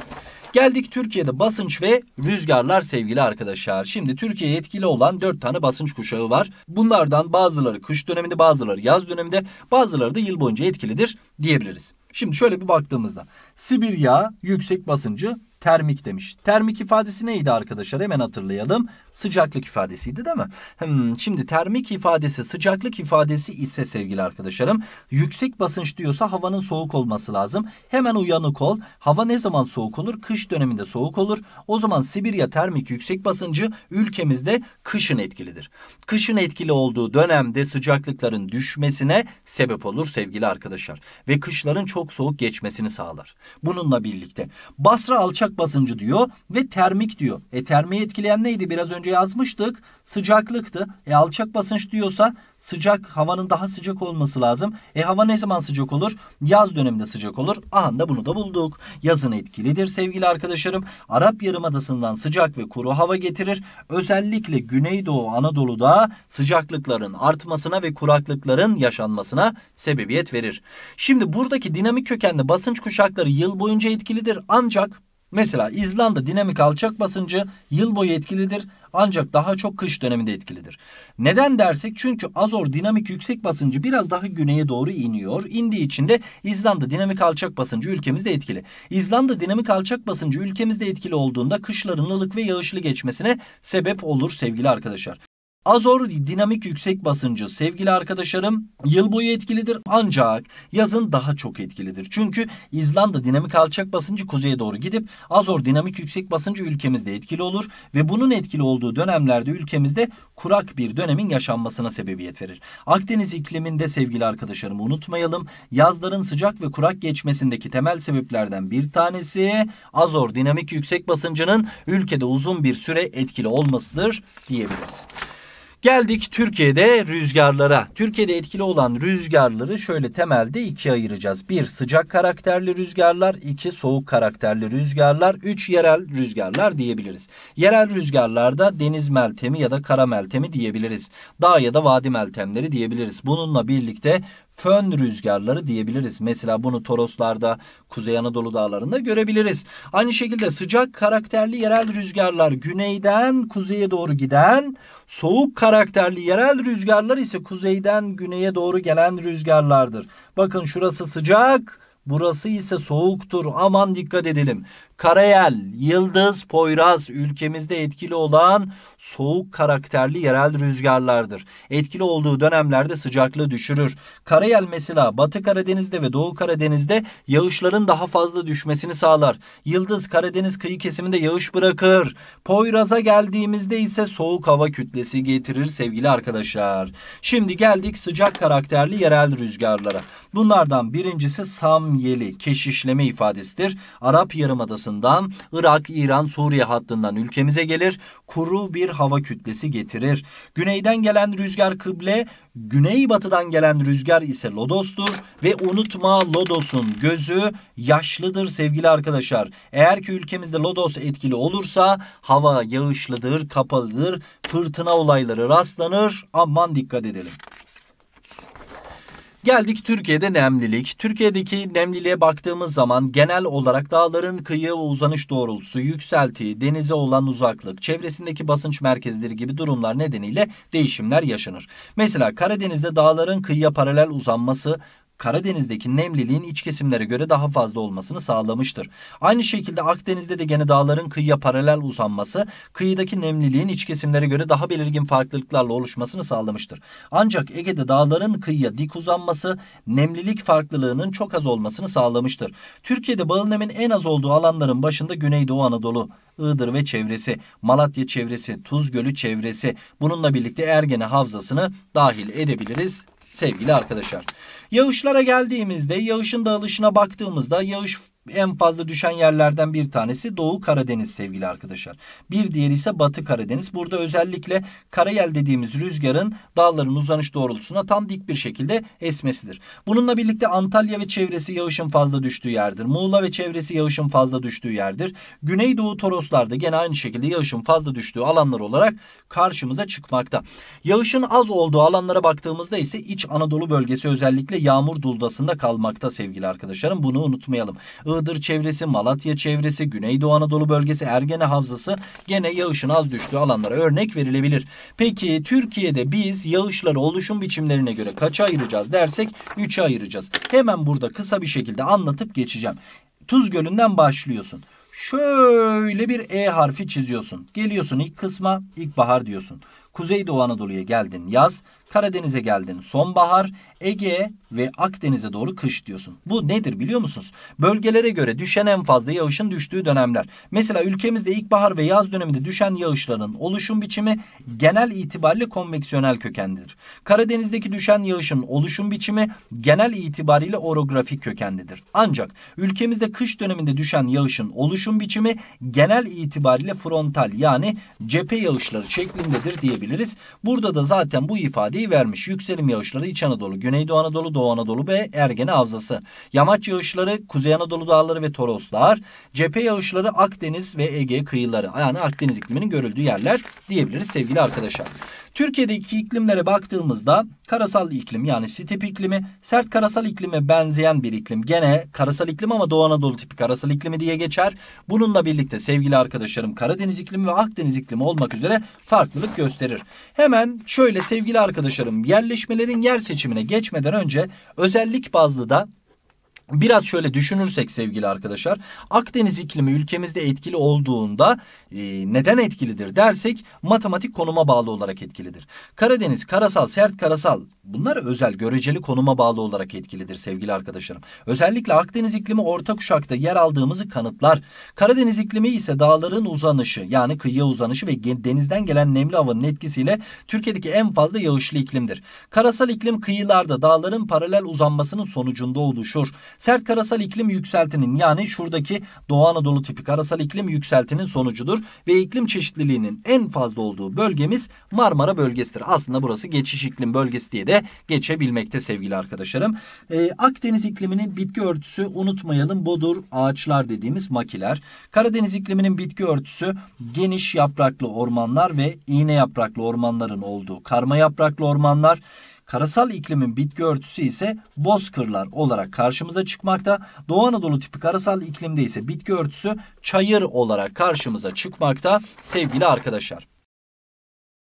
Geldik Türkiye'de basınç ve rüzgarlar sevgili arkadaşlar. Şimdi Türkiye'ye etkili olan 4 tane basınç kuşağı var. Bunlardan bazıları kış döneminde, bazıları yaz döneminde, bazıları da yıl boyunca etkilidir diyebiliriz. Şimdi şöyle bir baktığımızda Sibirya yüksek basıncı termik demiş. Termik ifadesi neydi arkadaşlar? Hemen hatırlayalım. Sıcaklık ifadesiydi değil mi? Hmm, şimdi termik ifadesi sıcaklık ifadesi ise sevgili arkadaşlarım yüksek basınç diyorsa havanın soğuk olması lazım. Hemen uyanık ol. Hava ne zaman soğuk olur? Kış döneminde soğuk olur. O zaman Sibirya termik yüksek basıncı ülkemizde kışın etkilidir. Kışın etkili olduğu dönemde sıcaklıkların düşmesine sebep olur sevgili arkadaşlar. Ve kışların çok soğuk geçmesini sağlar. Bununla birlikte Basra alçak sıcak basıncı diyor ve termik diyor. E termiği etkileyen neydi? Biraz önce yazmıştık. Sıcaklıktı. E alçak basınç diyorsa sıcak havanın daha sıcak olması lazım. E hava ne zaman sıcak olur? Yaz döneminde sıcak olur. Aha da bunu da bulduk. Yazın etkilidir sevgili arkadaşlarım. Arap Yarımadası'ndan sıcak ve kuru hava getirir. Özellikle Güneydoğu Anadolu'da sıcaklıkların artmasına ve kuraklıkların yaşanmasına sebebiyet verir. Şimdi buradaki dinamik kökenli basınç kuşakları yıl boyunca etkilidir ancak Mesela İzlanda dinamik alçak basıncı yıl boyu etkilidir ancak daha çok kış döneminde etkilidir. Neden dersek çünkü Azor dinamik yüksek basıncı biraz daha güneye doğru iniyor. İndiği için de İzlanda dinamik alçak basıncı ülkemizde etkili. İzlanda dinamik alçak basıncı ülkemizde etkili olduğunda kışların ılık ve yağışlı geçmesine sebep olur sevgili arkadaşlar. Azor dinamik yüksek basıncı sevgili arkadaşlarım yıl boyu etkilidir ancak yazın daha çok etkilidir. Çünkü İzlanda dinamik alçak basıncı kuzeye doğru gidip Azor dinamik yüksek basıncı ülkemizde etkili olur ve bunun etkili olduğu dönemlerde ülkemizde kurak bir dönemin yaşanmasına sebebiyet verir. Akdeniz ikliminde sevgili arkadaşlarım unutmayalım yazların sıcak ve kurak geçmesindeki temel sebeplerden bir tanesi Azor dinamik yüksek basıncının ülkede uzun bir süre etkili olmasıdır diyebiliriz. Geldik Türkiye'de rüzgarlara. Türkiye'de etkili olan rüzgarları şöyle temelde ikiye ayıracağız. Bir sıcak karakterli rüzgarlar, iki soğuk karakterli rüzgarlar, üç yerel rüzgarlar diyebiliriz. Yerel rüzgarlarda deniz meltemi ya da kara meltemi diyebiliriz. Dağ ya da vadi meltemleri diyebiliriz. Bununla birlikte fön rüzgarları diyebiliriz. Mesela bunu Toroslarda, Kuzey Anadolu dağlarında görebiliriz. Aynı şekilde sıcak karakterli yerel rüzgarlar güneyden kuzeye doğru giden, soğuk karakterli yerel rüzgarlar ise kuzeyden güneye doğru gelen rüzgarlardır. Bakın şurası sıcak, Burası ise soğuktur. Aman dikkat edelim. Karayel, yıldız, poyraz ülkemizde etkili olan soğuk karakterli yerel rüzgarlardır. Etkili olduğu dönemlerde sıcaklığı düşürür. Karayel mesela Batı Karadeniz'de ve Doğu Karadeniz'de yağışların daha fazla düşmesini sağlar. Yıldız Karadeniz kıyı kesiminde yağış bırakır. Poyraz'a geldiğimizde ise soğuk hava kütlesi getirir sevgili arkadaşlar. Şimdi geldik sıcak karakterli yerel rüzgarlara. Bunlardan birincisi samyeli, keşişleme ifadesidir. Arap Yarımadası doğasından Irak, İran, Suriye hattından ülkemize gelir. Kuru bir hava kütlesi getirir. Güneyden gelen rüzgar kıble, güneybatıdan gelen rüzgar ise Lodos'tur ve unutma Lodos'un gözü yaşlıdır sevgili arkadaşlar. Eğer ki ülkemizde Lodos etkili olursa hava yağışlıdır, kapalıdır, fırtına olayları rastlanır. Aman dikkat edelim. Geldik Türkiye'de nemlilik. Türkiye'deki nemliliğe baktığımız zaman genel olarak dağların kıyıya uzanış doğrultusu, yükselti, denize olan uzaklık, çevresindeki basınç merkezleri gibi durumlar nedeniyle değişimler yaşanır. Mesela Karadeniz'de dağların kıyıya paralel uzanması Karadeniz'deki nemliliğin iç kesimlere göre daha fazla olmasını sağlamıştır. Aynı şekilde Akdeniz'de de gene dağların kıyıya paralel uzanması kıyıdaki nemliliğin iç kesimlere göre daha belirgin farklılıklarla oluşmasını sağlamıştır. Ancak Ege'de dağların kıyıya dik uzanması nemlilik farklılığının çok az olmasını sağlamıştır. Türkiye'de bağıl nemin en az olduğu alanların başında Güneydoğu Anadolu, Iğdır ve çevresi, Malatya çevresi, Tuz Gölü çevresi bununla birlikte Ergene Havzası'nı dahil edebiliriz sevgili arkadaşlar. Yağışlara geldiğimizde yağışın dağılışına baktığımızda yağış en fazla düşen yerlerden bir tanesi Doğu Karadeniz sevgili arkadaşlar. Bir diğeri ise Batı Karadeniz. Burada özellikle karayel dediğimiz rüzgarın dağların uzanış doğrultusuna tam dik bir şekilde esmesidir. Bununla birlikte Antalya ve çevresi yağışın fazla düştüğü yerdir. Muğla ve çevresi yağışın fazla düştüğü yerdir. Güneydoğu Toroslar'da gene aynı şekilde yağışın fazla düştüğü alanlar olarak karşımıza çıkmakta. Yağışın az olduğu alanlara baktığımızda ise İç Anadolu bölgesi özellikle yağmur duldasında kalmakta sevgili arkadaşlarım. Bunu unutmayalım. Iğdır çevresi, Malatya çevresi, Güneydoğu Anadolu bölgesi, Ergene Havzası gene yağışın az düştüğü alanlara örnek verilebilir. Peki Türkiye'de biz yağışları oluşum biçimlerine göre kaça ayıracağız dersek 3'e ayıracağız. Hemen burada kısa bir şekilde anlatıp geçeceğim. Tuz Gölü'nden başlıyorsun. Şöyle bir E harfi çiziyorsun. Geliyorsun ilk kısma ilkbahar diyorsun. Kuzeydoğu Anadolu'ya geldin yaz, Karadeniz'e geldin sonbahar, Ege ve Akdeniz'e doğru kış diyorsun. Bu nedir biliyor musunuz? Bölgelere göre düşen en fazla yağışın düştüğü dönemler. Mesela ülkemizde ilkbahar ve yaz döneminde düşen yağışların oluşum biçimi genel itibariyle konveksiyonel kökendir. Karadeniz'deki düşen yağışın oluşum biçimi genel itibariyle orografik kökenlidir. Ancak ülkemizde kış döneminde düşen yağışın oluşum biçimi genel itibariyle frontal yani cephe yağışları şeklindedir diyebiliriz diyebiliriz. Burada da zaten bu ifadeyi vermiş. Yükselim yağışları İç Anadolu, Güneydoğu Anadolu, Doğu Anadolu ve Ergene Havzası. Yamaç yağışları Kuzey Anadolu dağları ve Toroslar. Cephe yağışları Akdeniz ve Ege kıyıları. Yani Akdeniz ikliminin görüldüğü yerler diyebiliriz sevgili arkadaşlar. Türkiye'deki iklimlere baktığımızda karasal iklim yani step iklimi sert karasal iklime benzeyen bir iklim. Gene karasal iklim ama Doğu Anadolu tipi karasal iklimi diye geçer. Bununla birlikte sevgili arkadaşlarım Karadeniz iklimi ve Akdeniz iklimi olmak üzere farklılık gösterir önemlidir. Hemen şöyle sevgili arkadaşlarım yerleşmelerin yer seçimine geçmeden önce özellik bazlı da Biraz şöyle düşünürsek sevgili arkadaşlar Akdeniz iklimi ülkemizde etkili olduğunda e, neden etkilidir dersek matematik konuma bağlı olarak etkilidir. Karadeniz karasal sert karasal bunlar özel göreceli konuma bağlı olarak etkilidir sevgili arkadaşlarım. Özellikle Akdeniz iklimi orta kuşakta yer aldığımızı kanıtlar. Karadeniz iklimi ise dağların uzanışı yani kıyıya uzanışı ve denizden gelen nemli havanın etkisiyle Türkiye'deki en fazla yağışlı iklimdir. Karasal iklim kıyılarda dağların paralel uzanmasının sonucunda oluşur. Sert karasal iklim yükseltinin yani şuradaki Doğu Anadolu tipi karasal iklim yükseltinin sonucudur ve iklim çeşitliliğinin en fazla olduğu bölgemiz Marmara bölgesidir. Aslında burası geçiş iklim bölgesi diye de geçebilmekte sevgili arkadaşlarım. Ee, Akdeniz ikliminin bitki örtüsü unutmayalım bodur ağaçlar dediğimiz makiler. Karadeniz ikliminin bitki örtüsü geniş yapraklı ormanlar ve iğne yapraklı ormanların olduğu karma yapraklı ormanlar. Karasal iklimin bitki örtüsü ise bozkırlar olarak karşımıza çıkmakta. Doğu Anadolu tipi karasal iklimde ise bitki örtüsü çayır olarak karşımıza çıkmakta sevgili arkadaşlar.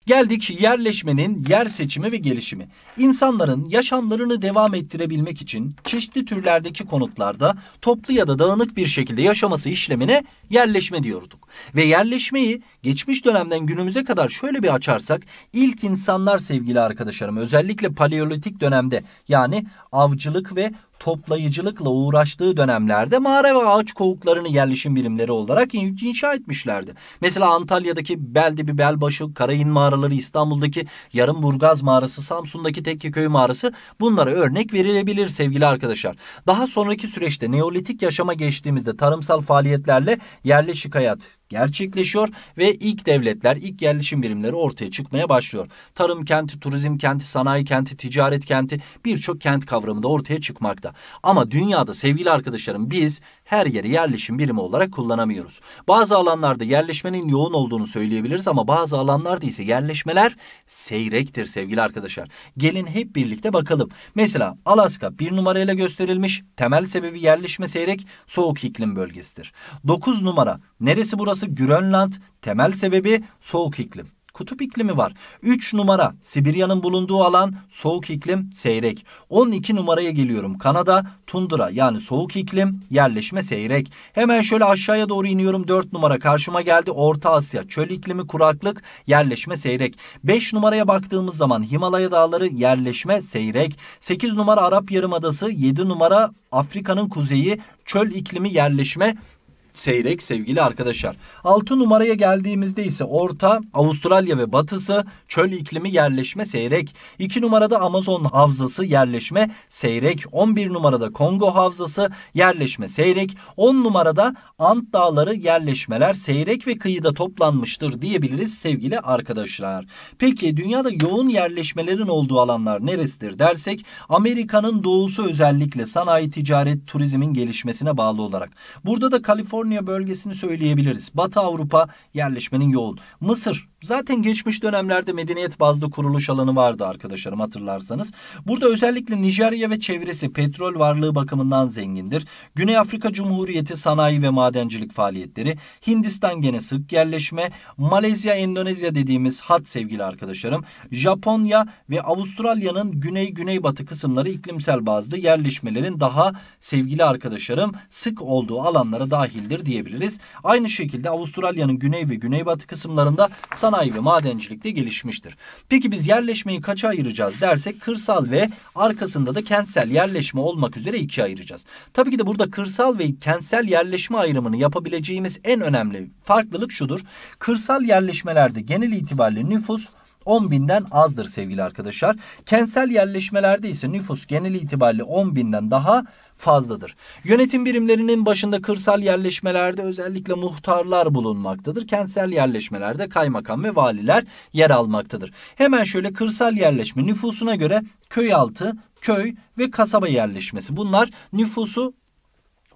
Geldik yerleşmenin yer seçimi ve gelişimi. İnsanların yaşamlarını devam ettirebilmek için çeşitli türlerdeki konutlarda toplu ya da dağınık bir şekilde yaşaması işlemine yerleşme diyorduk. Ve yerleşmeyi geçmiş dönemden günümüze kadar şöyle bir açarsak ilk insanlar sevgili arkadaşlarım özellikle paleolitik dönemde yani avcılık ve toplayıcılıkla uğraştığı dönemlerde mağara ve ağaç kovuklarını yerleşim birimleri olarak inşa etmişlerdi. Mesela Antalya'daki belde bir Belbaşı, Karayın mağaraları, İstanbul'daki Yarımburgaz mağarası, Samsun'daki Tekkeköy mağarası bunlara örnek verilebilir sevgili arkadaşlar. Daha sonraki süreçte Neolitik yaşama geçtiğimizde tarımsal faaliyetlerle yerleşik hayat gerçekleşiyor ve ilk devletler, ilk yerleşim birimleri ortaya çıkmaya başlıyor. Tarım kenti, turizm kenti, sanayi kenti, ticaret kenti birçok kent kavramı da ortaya çıkmakta. Ama dünyada sevgili arkadaşlarım biz her yeri yerleşim birimi olarak kullanamıyoruz. Bazı alanlarda yerleşmenin yoğun olduğunu söyleyebiliriz ama bazı alanlarda ise yerleşmeler seyrektir sevgili arkadaşlar. Gelin hep birlikte bakalım. Mesela Alaska bir numarayla gösterilmiş. Temel sebebi yerleşme seyrek soğuk iklim bölgesidir. Dokuz numara neresi burası? Grönland. Temel sebebi soğuk iklim kutup iklimi var. 3 numara Sibirya'nın bulunduğu alan soğuk iklim seyrek. 12 numaraya geliyorum. Kanada tundra yani soğuk iklim yerleşme seyrek. Hemen şöyle aşağıya doğru iniyorum. 4 numara karşıma geldi. Orta Asya çöl iklimi kuraklık yerleşme seyrek. 5 numaraya baktığımız zaman Himalaya dağları yerleşme seyrek. 8 numara Arap Yarımadası, 7 numara Afrika'nın kuzeyi çöl iklimi yerleşme seyrek sevgili arkadaşlar. 6 numaraya geldiğimizde ise orta Avustralya ve batısı çöl iklimi yerleşme seyrek. 2 numarada Amazon havzası yerleşme seyrek. 11 numarada Kongo havzası yerleşme seyrek. 10 numarada Ant dağları yerleşmeler seyrek ve kıyıda toplanmıştır diyebiliriz sevgili arkadaşlar. Peki dünyada yoğun yerleşmelerin olduğu alanlar neresidir dersek Amerika'nın doğusu özellikle sanayi, ticaret, turizmin gelişmesine bağlı olarak. Burada da Kaliforniya Kaliforniya bölgesini söyleyebiliriz. Batı Avrupa yerleşmenin yoğun. Mısır Zaten geçmiş dönemlerde medeniyet bazlı kuruluş alanı vardı arkadaşlarım hatırlarsanız. Burada özellikle Nijerya ve çevresi petrol varlığı bakımından zengindir. Güney Afrika Cumhuriyeti sanayi ve madencilik faaliyetleri, Hindistan gene sık yerleşme, Malezya, Endonezya dediğimiz hat sevgili arkadaşlarım, Japonya ve Avustralya'nın güney güneybatı kısımları iklimsel bazlı yerleşmelerin daha sevgili arkadaşlarım sık olduğu alanlara dahildir diyebiliriz. Aynı şekilde Avustralya'nın güney ve güneybatı kısımlarında sanayi sanayi ve madencilikte gelişmiştir. Peki biz yerleşmeyi kaça ayıracağız dersek kırsal ve arkasında da kentsel yerleşme olmak üzere ikiye ayıracağız. Tabii ki de burada kırsal ve kentsel yerleşme ayrımını yapabileceğimiz en önemli farklılık şudur. Kırsal yerleşmelerde genel itibariyle nüfus 10 binden azdır sevgili arkadaşlar. Kentsel yerleşmelerde ise nüfus genel itibariyle 10 binden daha fazladır. Yönetim birimlerinin başında kırsal yerleşmelerde özellikle muhtarlar bulunmaktadır. Kentsel yerleşmelerde kaymakam ve valiler yer almaktadır. Hemen şöyle kırsal yerleşme nüfusuna göre köy altı, köy ve kasaba yerleşmesi. Bunlar nüfusu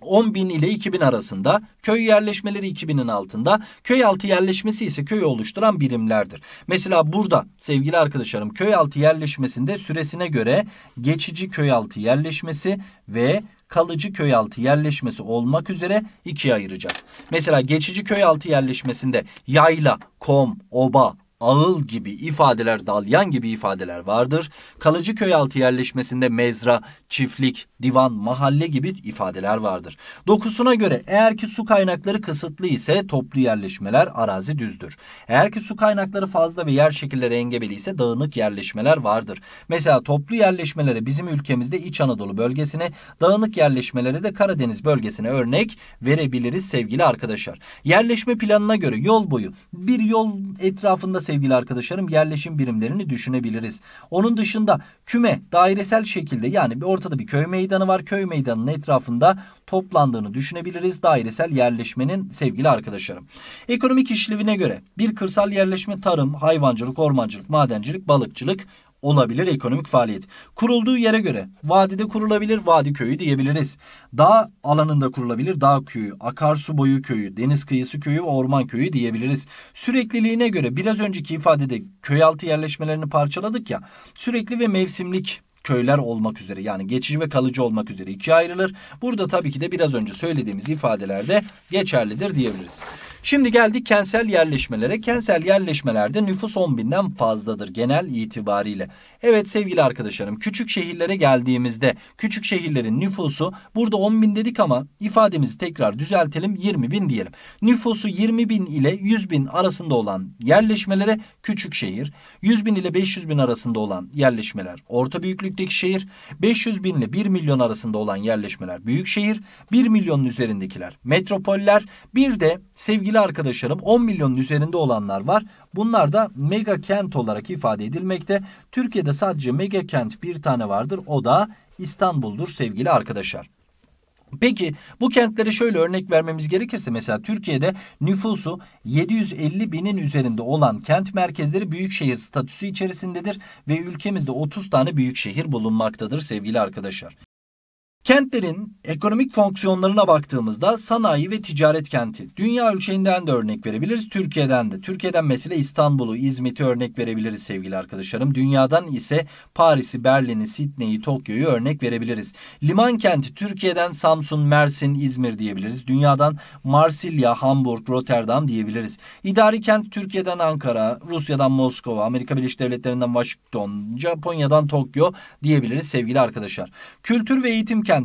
10 bin ile 2 bin arasında, köy yerleşmeleri 2000'in altında, köy altı yerleşmesi ise köy oluşturan birimlerdir. Mesela burada sevgili arkadaşlarım köy altı yerleşmesinde süresine göre geçici köy altı yerleşmesi ve kalıcı köy altı yerleşmesi olmak üzere ikiye ayıracağız. Mesela geçici köy altı yerleşmesinde yayla, kom, oba, ağıl gibi ifadeler, dalyan gibi ifadeler vardır. Kalıcı köyaltı yerleşmesinde mezra, çiftlik, divan, mahalle gibi ifadeler vardır. Dokusuna göre eğer ki su kaynakları kısıtlı ise toplu yerleşmeler arazi düzdür. Eğer ki su kaynakları fazla ve yer şekilleri engebeli ise dağınık yerleşmeler vardır. Mesela toplu yerleşmelere bizim ülkemizde İç Anadolu bölgesine, dağınık yerleşmelere de Karadeniz bölgesine örnek verebiliriz sevgili arkadaşlar. Yerleşme planına göre yol boyu bir yol etrafında sevgili arkadaşlarım yerleşim birimlerini düşünebiliriz. Onun dışında küme dairesel şekilde yani bir ortada bir köy meydanı var. Köy meydanının etrafında toplandığını düşünebiliriz dairesel yerleşmenin sevgili arkadaşlarım. Ekonomik işlevine göre bir kırsal yerleşme tarım, hayvancılık, ormancılık, madencilik, balıkçılık, olabilir ekonomik faaliyet. Kurulduğu yere göre vadide kurulabilir vadi köyü diyebiliriz. Dağ alanında kurulabilir dağ köyü, akarsu boyu köyü, deniz kıyısı köyü ve orman köyü diyebiliriz. Sürekliliğine göre biraz önceki ifadede köy altı yerleşmelerini parçaladık ya sürekli ve mevsimlik köyler olmak üzere yani geçici ve kalıcı olmak üzere ikiye ayrılır. Burada tabii ki de biraz önce söylediğimiz ifadelerde geçerlidir diyebiliriz. Şimdi geldik kentsel yerleşmelere. Kentsel yerleşmelerde nüfus 10 binden fazladır genel itibariyle. Evet sevgili arkadaşlarım küçük şehirlere geldiğimizde küçük şehirlerin nüfusu burada 10 bin dedik ama ifademizi tekrar düzeltelim 20 bin diyelim. Nüfusu 20 bin ile 100 bin arasında olan yerleşmelere küçük şehir, 100 bin ile 500 bin arasında olan yerleşmeler orta büyüklükteki şehir, 500 bin ile 1 milyon arasında olan yerleşmeler büyük şehir, 1 milyonun üzerindekiler metropoller, bir de sevgili Sevgili arkadaşlarım 10 milyonun üzerinde olanlar var. Bunlar da mega kent olarak ifade edilmekte. Türkiye'de sadece mega kent bir tane vardır. O da İstanbul'dur sevgili arkadaşlar. Peki bu kentlere şöyle örnek vermemiz gerekirse mesela Türkiye'de nüfusu 750 binin üzerinde olan kent merkezleri büyükşehir statüsü içerisindedir ve ülkemizde 30 tane büyükşehir bulunmaktadır sevgili arkadaşlar. Kentlerin ekonomik fonksiyonlarına baktığımızda sanayi ve ticaret kenti. Dünya ölçeğinden de örnek verebiliriz, Türkiye'den de. Türkiye'den mesela İstanbul'u, İzmit'i örnek verebiliriz sevgili arkadaşlarım. Dünyadan ise Paris'i, Berlin'i, Sydney'i, Tokyo'yu örnek verebiliriz. Liman kenti Türkiye'den Samsun, Mersin, İzmir diyebiliriz. Dünyadan Marsilya, Hamburg, Rotterdam diyebiliriz. İdari kent Türkiye'den Ankara, Rusya'dan Moskova, Amerika Birleşik Devletleri'nden Washington, Japonya'dan Tokyo diyebiliriz sevgili arkadaşlar. Kültür ve eğitim kenti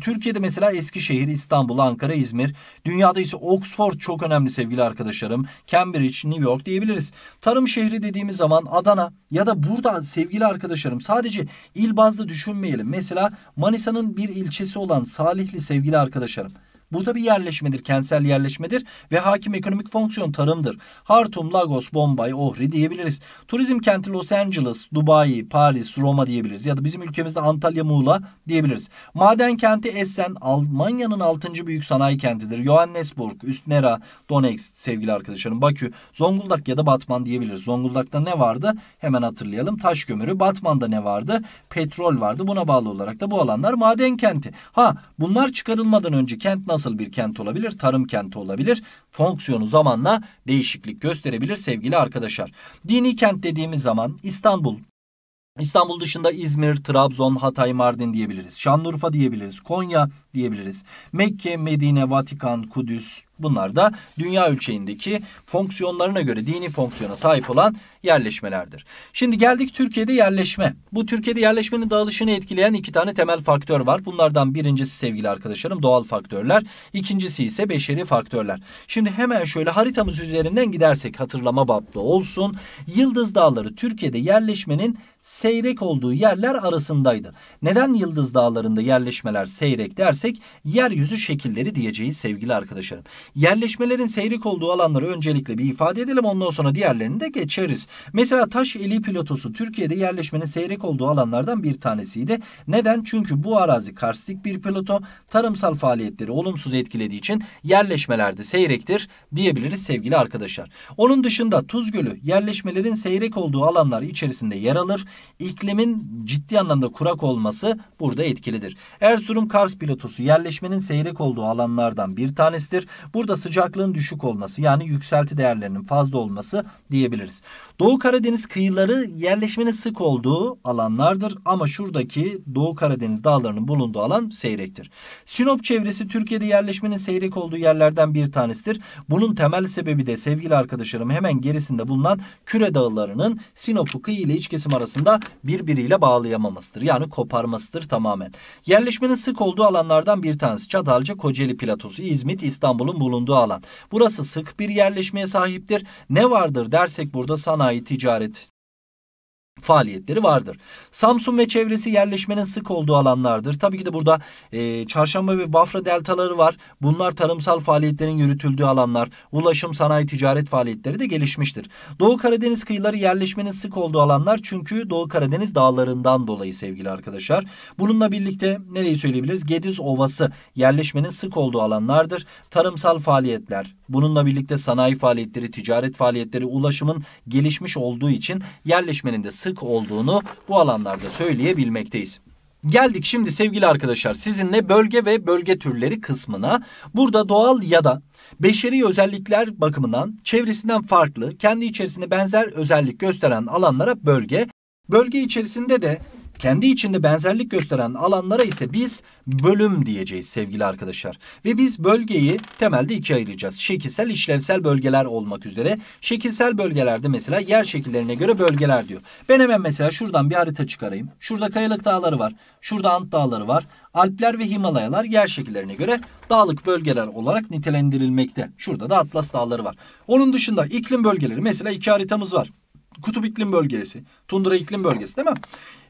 Türkiye'de mesela Eskişehir, İstanbul, Ankara, İzmir. Dünyada ise Oxford çok önemli sevgili arkadaşlarım. Cambridge, New York diyebiliriz. Tarım şehri dediğimiz zaman Adana ya da burada sevgili arkadaşlarım sadece il bazlı düşünmeyelim. Mesela Manisa'nın bir ilçesi olan Salihli sevgili arkadaşlarım. Bu da bir yerleşmedir, kentsel yerleşmedir ve hakim ekonomik fonksiyon tarımdır. Hartum, Lagos, Bombay, Ohri diyebiliriz. Turizm kenti Los Angeles, Dubai, Paris, Roma diyebiliriz ya da bizim ülkemizde Antalya, Muğla diyebiliriz. Maden kenti Essen, Almanya'nın 6. büyük sanayi kentidir. Johannesburg, Üstnera, Donetsk sevgili arkadaşlarım, Bakü, Zonguldak ya da Batman diyebiliriz. Zonguldak'ta ne vardı? Hemen hatırlayalım. Taş kömürü, Batman'da ne vardı? Petrol vardı. Buna bağlı olarak da bu alanlar maden kenti. Ha bunlar çıkarılmadan önce kent nasıl bir kent olabilir? Tarım kenti olabilir. Fonksiyonu zamanla değişiklik gösterebilir sevgili arkadaşlar. Dini kent dediğimiz zaman İstanbul, İstanbul dışında İzmir, Trabzon, Hatay, Mardin diyebiliriz. Şanlıurfa diyebiliriz. Konya diyebiliriz. Mekke, Medine, Vatikan, Kudüs bunlar da dünya ölçeğindeki fonksiyonlarına göre dini fonksiyona sahip olan yerleşmelerdir. Şimdi geldik Türkiye'de yerleşme. Bu Türkiye'de yerleşmenin dağılışını etkileyen iki tane temel faktör var. Bunlardan birincisi sevgili arkadaşlarım doğal faktörler. İkincisi ise beşeri faktörler. Şimdi hemen şöyle haritamız üzerinden gidersek hatırlama bablı olsun. Yıldız Dağları Türkiye'de yerleşmenin seyrek olduğu yerler arasındaydı. Neden Yıldız Dağları'nda yerleşmeler seyrek dersek edersek yeryüzü şekilleri diyeceğiz sevgili arkadaşlarım. Yerleşmelerin seyrek olduğu alanları öncelikle bir ifade edelim ondan sonra diğerlerini de geçeriz. Mesela Taş Eli Pilotosu Türkiye'de yerleşmenin seyrek olduğu alanlardan bir tanesiydi. Neden? Çünkü bu arazi karstik bir plato tarımsal faaliyetleri olumsuz etkilediği için yerleşmelerde seyrektir diyebiliriz sevgili arkadaşlar. Onun dışında Tuz Gölü yerleşmelerin seyrek olduğu alanlar içerisinde yer alır. İklimin ciddi anlamda kurak olması burada etkilidir. Erzurum Kars Platosu konusu yerleşmenin seyrek olduğu alanlardan bir tanesidir. Burada sıcaklığın düşük olması yani yükselti değerlerinin fazla olması diyebiliriz. Doğu Karadeniz kıyıları yerleşmenin sık olduğu alanlardır ama şuradaki Doğu Karadeniz dağlarının bulunduğu alan seyrektir. Sinop çevresi Türkiye'de yerleşmenin seyrek olduğu yerlerden bir tanesidir. Bunun temel sebebi de sevgili arkadaşlarım hemen gerisinde bulunan Küre Dağları'nın Sinop'u kıyı ile iç kesim arasında birbiriyle bağlayamamasıdır. Yani koparmasıdır tamamen. Yerleşmenin sık olduğu alanlar Bunlardan bir tanesi Çatalca Kocaeli Platosu, İzmit, İstanbul'un bulunduğu alan. Burası sık bir yerleşmeye sahiptir. Ne vardır dersek burada sanayi, ticaret, faaliyetleri vardır. Samsun ve çevresi yerleşmenin sık olduğu alanlardır. Tabii ki de burada e, Çarşamba ve Bafra deltaları var. Bunlar tarımsal faaliyetlerin yürütüldüğü alanlar. Ulaşım, sanayi, ticaret faaliyetleri de gelişmiştir. Doğu Karadeniz kıyıları yerleşmenin sık olduğu alanlar çünkü Doğu Karadeniz dağlarından dolayı sevgili arkadaşlar. Bununla birlikte nereyi söyleyebiliriz? Gediz Ovası yerleşmenin sık olduğu alanlardır. Tarımsal faaliyetler, Bununla birlikte sanayi faaliyetleri, ticaret faaliyetleri, ulaşımın gelişmiş olduğu için yerleşmenin de sık olduğunu bu alanlarda söyleyebilmekteyiz. Geldik şimdi sevgili arkadaşlar sizinle bölge ve bölge türleri kısmına. Burada doğal ya da beşeri özellikler bakımından çevresinden farklı, kendi içerisinde benzer özellik gösteren alanlara bölge. Bölge içerisinde de kendi içinde benzerlik gösteren alanlara ise biz bölüm diyeceğiz sevgili arkadaşlar. Ve biz bölgeyi temelde ikiye ayıracağız. Şekilsel, işlevsel bölgeler olmak üzere. Şekilsel bölgelerde mesela yer şekillerine göre bölgeler diyor. Ben hemen mesela şuradan bir harita çıkarayım. Şurada Kayalık Dağları var. Şurada Ant Dağları var. Alpler ve Himalayalar yer şekillerine göre dağlık bölgeler olarak nitelendirilmekte. Şurada da Atlas Dağları var. Onun dışında iklim bölgeleri mesela iki haritamız var kutup iklim bölgesi, tundra iklim bölgesi değil mi?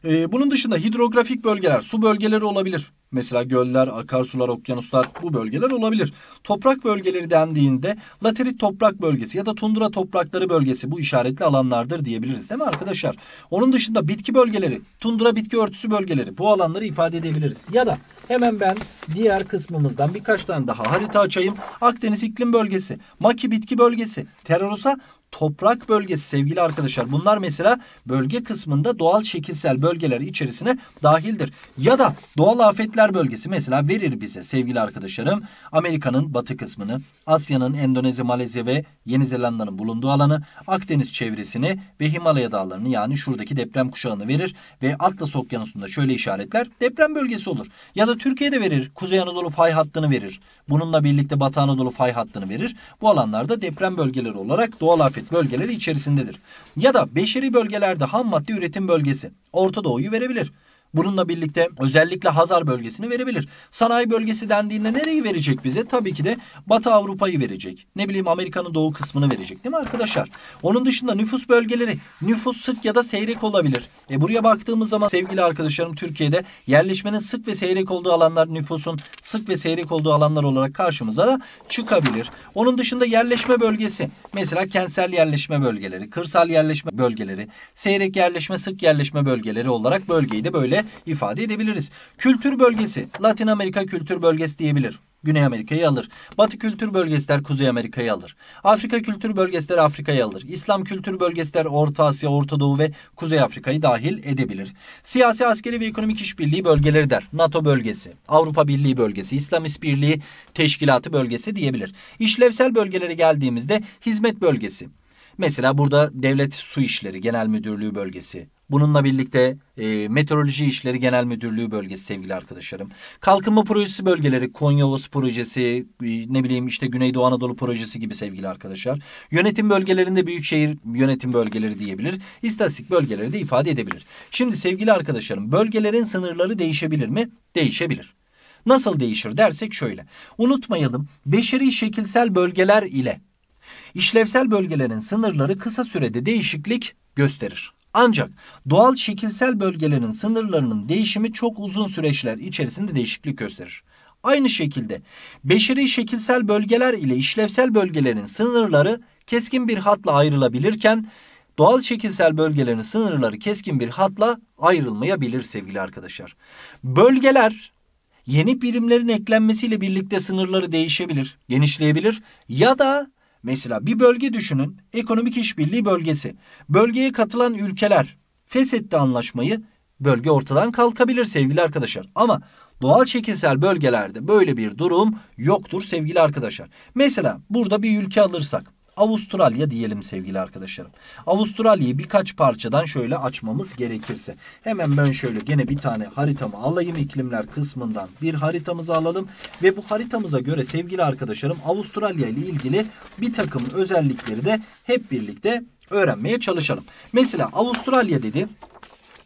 Ee, bunun dışında hidrografik bölgeler, su bölgeleri olabilir. Mesela göller, akarsular, okyanuslar bu bölgeler olabilir. Toprak bölgeleri dendiğinde laterit toprak bölgesi ya da tundra toprakları bölgesi bu işaretli alanlardır diyebiliriz değil mi arkadaşlar? Onun dışında bitki bölgeleri, tundra bitki örtüsü bölgeleri bu alanları ifade edebiliriz. Ya da hemen ben diğer kısmımızdan birkaç tane daha harita açayım. Akdeniz iklim bölgesi, Maki bitki bölgesi, Terrorusa toprak bölgesi sevgili arkadaşlar. Bunlar mesela bölge kısmında doğal şekilsel bölgeler içerisine dahildir. Ya da doğal afetler bölgesi mesela verir bize sevgili arkadaşlarım. Amerika'nın batı kısmını, Asya'nın Endonezya, Malezya ve Yeni Zelanda'nın bulunduğu alanı, Akdeniz çevresini ve Himalaya dağlarını yani şuradaki deprem kuşağını verir ve Atlas Okyanusu'nda şöyle işaretler deprem bölgesi olur. Ya da Türkiye'de verir. Kuzey Anadolu fay hattını verir. Bununla birlikte Batı Anadolu fay hattını verir. Bu alanlarda deprem bölgeleri olarak doğal afet afet bölgeleri içerisindedir. Ya da beşeri bölgelerde ham madde üretim bölgesi Orta Doğu'yu verebilir. Bununla birlikte özellikle Hazar bölgesini verebilir. Sanayi bölgesi dendiğinde nereyi verecek bize? Tabii ki de Batı Avrupa'yı verecek. Ne bileyim Amerika'nın doğu kısmını verecek değil mi arkadaşlar? Onun dışında nüfus bölgeleri nüfus sık ya da seyrek olabilir. E buraya baktığımız zaman sevgili arkadaşlarım Türkiye'de yerleşmenin sık ve seyrek olduğu alanlar nüfusun sık ve seyrek olduğu alanlar olarak karşımıza da çıkabilir. Onun dışında yerleşme bölgesi mesela kentsel yerleşme bölgeleri, kırsal yerleşme bölgeleri, seyrek yerleşme, sık yerleşme bölgeleri olarak bölgeyi de böyle böyle ifade edebiliriz. Kültür bölgesi Latin Amerika kültür bölgesi diyebilir. Güney Amerika'yı alır. Batı kültür bölgesiler Kuzey Amerika'yı alır. Afrika kültür bölgesiler Afrika'yı alır. İslam kültür bölgesiler Orta Asya, Orta Doğu ve Kuzey Afrika'yı dahil edebilir. Siyasi, askeri ve ekonomik işbirliği bölgeleri der. NATO bölgesi, Avrupa Birliği bölgesi, İslam İşbirliği Teşkilatı bölgesi diyebilir. İşlevsel bölgelere geldiğimizde hizmet bölgesi. Mesela burada devlet su işleri genel müdürlüğü bölgesi, Bununla birlikte e, Meteoroloji İşleri Genel Müdürlüğü bölgesi sevgili arkadaşlarım. Kalkınma projesi bölgeleri Konya Ovası projesi e, ne bileyim işte Güneydoğu Anadolu projesi gibi sevgili arkadaşlar. Yönetim bölgelerinde büyükşehir yönetim bölgeleri diyebilir. İstatistik bölgeleri de ifade edebilir. Şimdi sevgili arkadaşlarım bölgelerin sınırları değişebilir mi? Değişebilir. Nasıl değişir dersek şöyle. Unutmayalım beşeri şekilsel bölgeler ile işlevsel bölgelerin sınırları kısa sürede değişiklik gösterir. Ancak doğal şekilsel bölgelerin sınırlarının değişimi çok uzun süreçler içerisinde değişiklik gösterir. Aynı şekilde beşeri şekilsel bölgeler ile işlevsel bölgelerin sınırları keskin bir hatla ayrılabilirken doğal şekilsel bölgelerin sınırları keskin bir hatla ayrılmayabilir sevgili arkadaşlar. Bölgeler yeni birimlerin eklenmesiyle birlikte sınırları değişebilir, genişleyebilir ya da Mesela bir bölge düşünün, ekonomik işbirliği bölgesi. Bölgeye katılan ülkeler feshetti anlaşmayı, bölge ortadan kalkabilir sevgili arkadaşlar. Ama doğal çekimsel bölgelerde böyle bir durum yoktur sevgili arkadaşlar. Mesela burada bir ülke alırsak Avustralya diyelim sevgili arkadaşlarım. Avustralya'yı birkaç parçadan şöyle açmamız gerekirse. Hemen ben şöyle gene bir tane haritamı alayım. iklimler kısmından bir haritamızı alalım. Ve bu haritamıza göre sevgili arkadaşlarım Avustralya ile ilgili bir takım özellikleri de hep birlikte öğrenmeye çalışalım. Mesela Avustralya dedi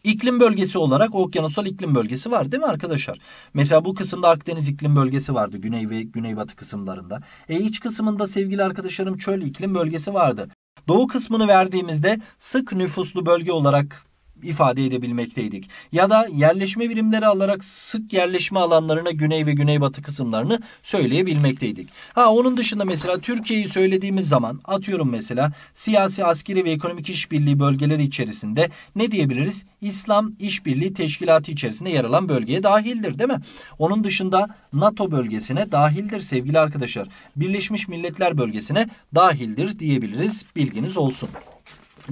İklim bölgesi olarak okyanusal iklim bölgesi var değil mi arkadaşlar? Mesela bu kısımda Akdeniz iklim bölgesi vardı güney ve güneybatı kısımlarında. E iç kısmında sevgili arkadaşlarım çöl iklim bölgesi vardı. Doğu kısmını verdiğimizde sık nüfuslu bölge olarak ifade edebilmekteydik. Ya da yerleşme birimleri alarak sık yerleşme alanlarına güney ve güneybatı kısımlarını söyleyebilmekteydik. Ha onun dışında mesela Türkiye'yi söylediğimiz zaman atıyorum mesela siyasi, askeri ve ekonomik işbirliği bölgeleri içerisinde ne diyebiliriz? İslam İşbirliği Teşkilatı içerisinde yer alan bölgeye dahildir değil mi? Onun dışında NATO bölgesine dahildir sevgili arkadaşlar. Birleşmiş Milletler bölgesine dahildir diyebiliriz. Bilginiz olsun.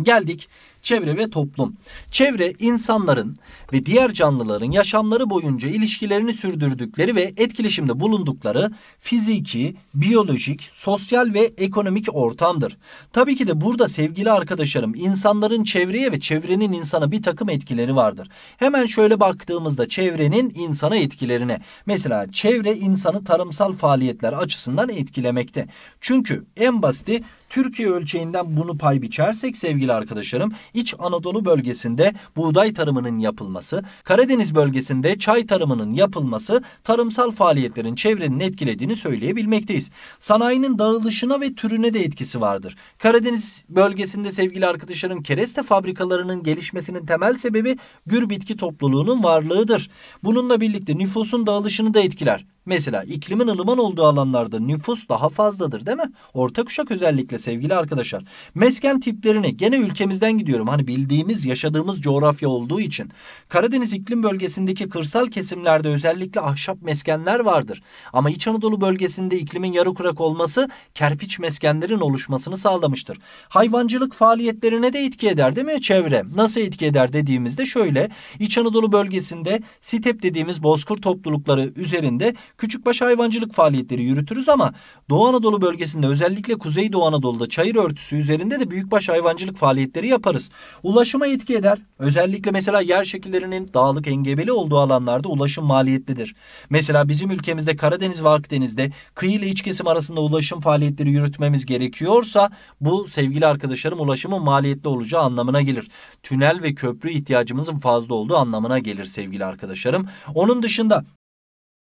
Geldik Çevre ve toplum. Çevre insanların ve diğer canlıların yaşamları boyunca ilişkilerini sürdürdükleri ve etkileşimde bulundukları fiziki, biyolojik, sosyal ve ekonomik ortamdır. Tabii ki de burada sevgili arkadaşlarım insanların çevreye ve çevrenin insana bir takım etkileri vardır. Hemen şöyle baktığımızda çevrenin insana etkilerine. Mesela çevre insanı tarımsal faaliyetler açısından etkilemekte. Çünkü en basiti Türkiye ölçeğinden bunu pay biçersek sevgili arkadaşlarım İç Anadolu bölgesinde buğday tarımının yapılması, Karadeniz bölgesinde çay tarımının yapılması tarımsal faaliyetlerin çevrenin etkilediğini söyleyebilmekteyiz. Sanayinin dağılışına ve türüne de etkisi vardır. Karadeniz bölgesinde sevgili arkadaşlarım kereste fabrikalarının gelişmesinin temel sebebi gür bitki topluluğunun varlığıdır. Bununla birlikte nüfusun dağılışını da etkiler. Mesela iklimin ılıman olduğu alanlarda nüfus daha fazladır değil mi? Orta kuşak özellikle sevgili arkadaşlar. Mesken tiplerini gene ülkemizden gidiyorum. Hani bildiğimiz, yaşadığımız coğrafya olduğu için. Karadeniz iklim bölgesindeki kırsal kesimlerde özellikle ahşap meskenler vardır. Ama İç Anadolu bölgesinde iklimin yarı kurak olması kerpiç meskenlerin oluşmasını sağlamıştır. Hayvancılık faaliyetlerine de etki eder değil mi çevre? Nasıl etki eder dediğimizde şöyle. İç Anadolu bölgesinde sitep dediğimiz bozkır toplulukları üzerinde küçükbaş hayvancılık faaliyetleri yürütürüz ama Doğu Anadolu bölgesinde özellikle Kuzey Doğu Anadolu'da çayır örtüsü üzerinde de büyükbaş hayvancılık faaliyetleri yaparız. Ulaşıma etki eder. Özellikle mesela yer şekillerinin dağlık engebeli olduğu alanlarda ulaşım maliyetlidir. Mesela bizim ülkemizde Karadeniz ve Akdeniz'de kıyı ile iç kesim arasında ulaşım faaliyetleri yürütmemiz gerekiyorsa bu sevgili arkadaşlarım ulaşımın maliyetli olacağı anlamına gelir. Tünel ve köprü ihtiyacımızın fazla olduğu anlamına gelir sevgili arkadaşlarım. Onun dışında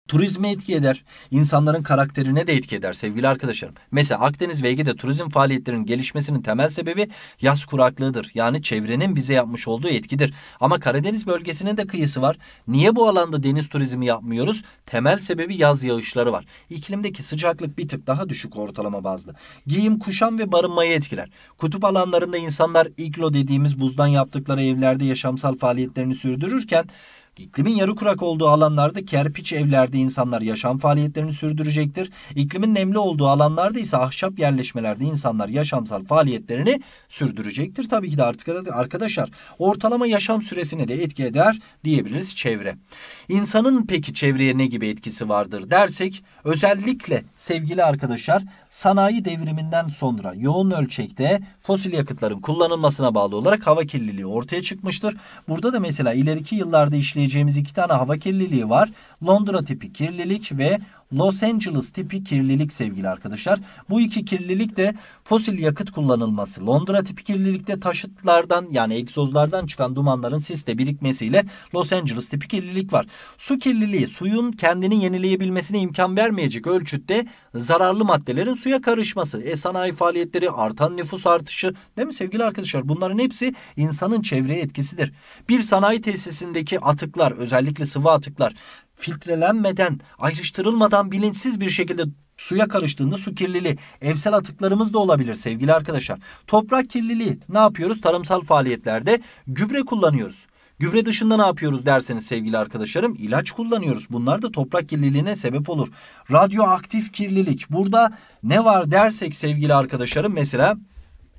Turizme etki eder. İnsanların karakterine de etki eder sevgili arkadaşlarım. Mesela Akdeniz ve Ege'de turizm faaliyetlerinin gelişmesinin temel sebebi yaz kuraklığıdır. Yani çevrenin bize yapmış olduğu etkidir. Ama Karadeniz bölgesinin de kıyısı var. Niye bu alanda deniz turizmi yapmıyoruz? Temel sebebi yaz yağışları var. İklimdeki sıcaklık bir tık daha düşük ortalama bazlı. Giyim, kuşam ve barınmayı etkiler. Kutup alanlarında insanlar iglo dediğimiz buzdan yaptıkları evlerde yaşamsal faaliyetlerini sürdürürken İklimin yarı kurak olduğu alanlarda kerpiç evlerde insanlar yaşam faaliyetlerini sürdürecektir. İklimin nemli olduğu alanlarda ise ahşap yerleşmelerde insanlar yaşamsal faaliyetlerini sürdürecektir. Tabii ki de artık arkadaşlar ortalama yaşam süresine de etki eder diyebiliriz çevre. İnsanın peki çevreye ne gibi etkisi vardır dersek özellikle sevgili arkadaşlar sanayi devriminden sonra yoğun ölçekte fosil yakıtların kullanılmasına bağlı olarak hava kirliliği ortaya çıkmıştır. Burada da mesela ileriki yıllarda işleyecek ekleyeceğimiz iki tane hava kirliliği var. Londra tipi kirlilik ve Los Angeles tipi kirlilik sevgili arkadaşlar. Bu iki kirlilik de fosil yakıt kullanılması. Londra tipi kirlilikte taşıtlardan yani egzozlardan çıkan dumanların siste birikmesiyle Los Angeles tipi kirlilik var. Su kirliliği suyun kendini yenileyebilmesine imkan vermeyecek ölçütte zararlı maddelerin suya karışması. E sanayi faaliyetleri, artan nüfus artışı değil mi sevgili arkadaşlar? Bunların hepsi insanın çevreye etkisidir. Bir sanayi tesisindeki atıklar özellikle sıvı atıklar filtrelenmeden, ayrıştırılmadan bilinçsiz bir şekilde suya karıştığında su kirliliği, evsel atıklarımız da olabilir sevgili arkadaşlar. Toprak kirliliği ne yapıyoruz? Tarımsal faaliyetlerde gübre kullanıyoruz. Gübre dışında ne yapıyoruz derseniz sevgili arkadaşlarım ilaç kullanıyoruz. Bunlar da toprak kirliliğine sebep olur. Radyoaktif kirlilik. Burada ne var dersek sevgili arkadaşlarım mesela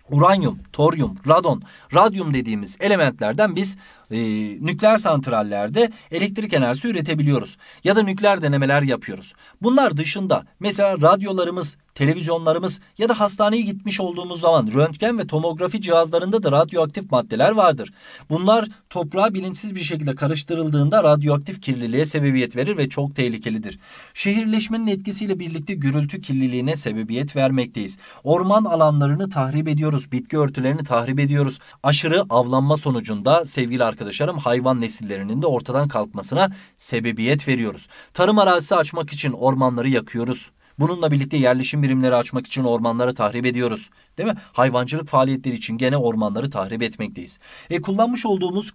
uranyum, toryum, radon, radyum dediğimiz elementlerden biz e, nükleer santrallerde elektrik enerjisi üretebiliyoruz. Ya da nükleer denemeler yapıyoruz. Bunlar dışında mesela radyolarımız, televizyonlarımız ya da hastaneye gitmiş olduğumuz zaman röntgen ve tomografi cihazlarında da radyoaktif maddeler vardır. Bunlar toprağa bilinçsiz bir şekilde karıştırıldığında radyoaktif kirliliğe sebebiyet verir ve çok tehlikelidir. Şehirleşmenin etkisiyle birlikte gürültü kirliliğine sebebiyet vermekteyiz. Orman alanlarını tahrip ediyoruz, bitki örtülerini tahrip ediyoruz. Aşırı avlanma sonucunda sevgili arkadaşlar arkadaşlarım hayvan nesillerinin de ortadan kalkmasına sebebiyet veriyoruz. Tarım arazisi açmak için ormanları yakıyoruz. Bununla birlikte yerleşim birimleri açmak için ormanları tahrip ediyoruz. Değil mi? Hayvancılık faaliyetleri için gene ormanları tahrip etmekteyiz. E kullanmış olduğumuz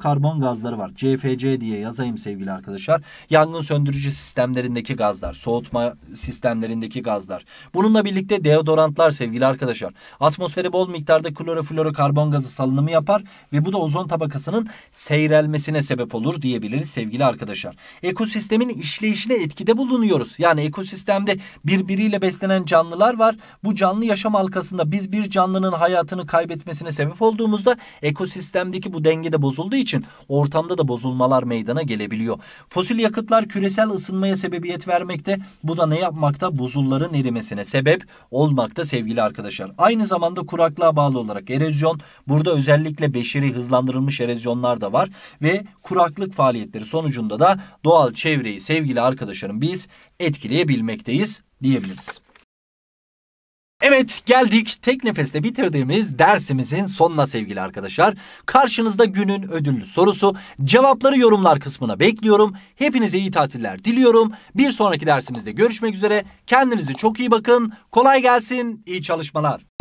karbon gazları var. CFC diye yazayım sevgili arkadaşlar. Yangın söndürücü sistemlerindeki gazlar, soğutma sistemlerindeki gazlar. Bununla birlikte deodorantlar sevgili arkadaşlar. Atmosferi bol miktarda karbon gazı salınımı yapar ve bu da ozon tabakasının seyrelmesine sebep olur diyebiliriz sevgili arkadaşlar. Ekosistemin işleyişine etkide bulunuyoruz. Yani ekosistemde birbiriyle beslenen canlılar var. Bu canlı yaşam alanı halkasında biz bir canlının hayatını kaybetmesine sebep olduğumuzda ekosistemdeki bu denge de bozulduğu için ortamda da bozulmalar meydana gelebiliyor. Fosil yakıtlar küresel ısınmaya sebebiyet vermekte. Bu da ne yapmakta? Buzulların erimesine sebep olmakta sevgili arkadaşlar. Aynı zamanda kuraklığa bağlı olarak erozyon. Burada özellikle beşeri hızlandırılmış erozyonlar da var. Ve kuraklık faaliyetleri sonucunda da doğal çevreyi sevgili arkadaşlarım biz etkileyebilmekteyiz diyebiliriz. Evet geldik tek nefeste bitirdiğimiz dersimizin sonuna sevgili arkadaşlar. Karşınızda günün ödüllü sorusu. Cevapları yorumlar kısmına bekliyorum. Hepinize iyi tatiller diliyorum. Bir sonraki dersimizde görüşmek üzere. Kendinize çok iyi bakın. Kolay gelsin. İyi çalışmalar.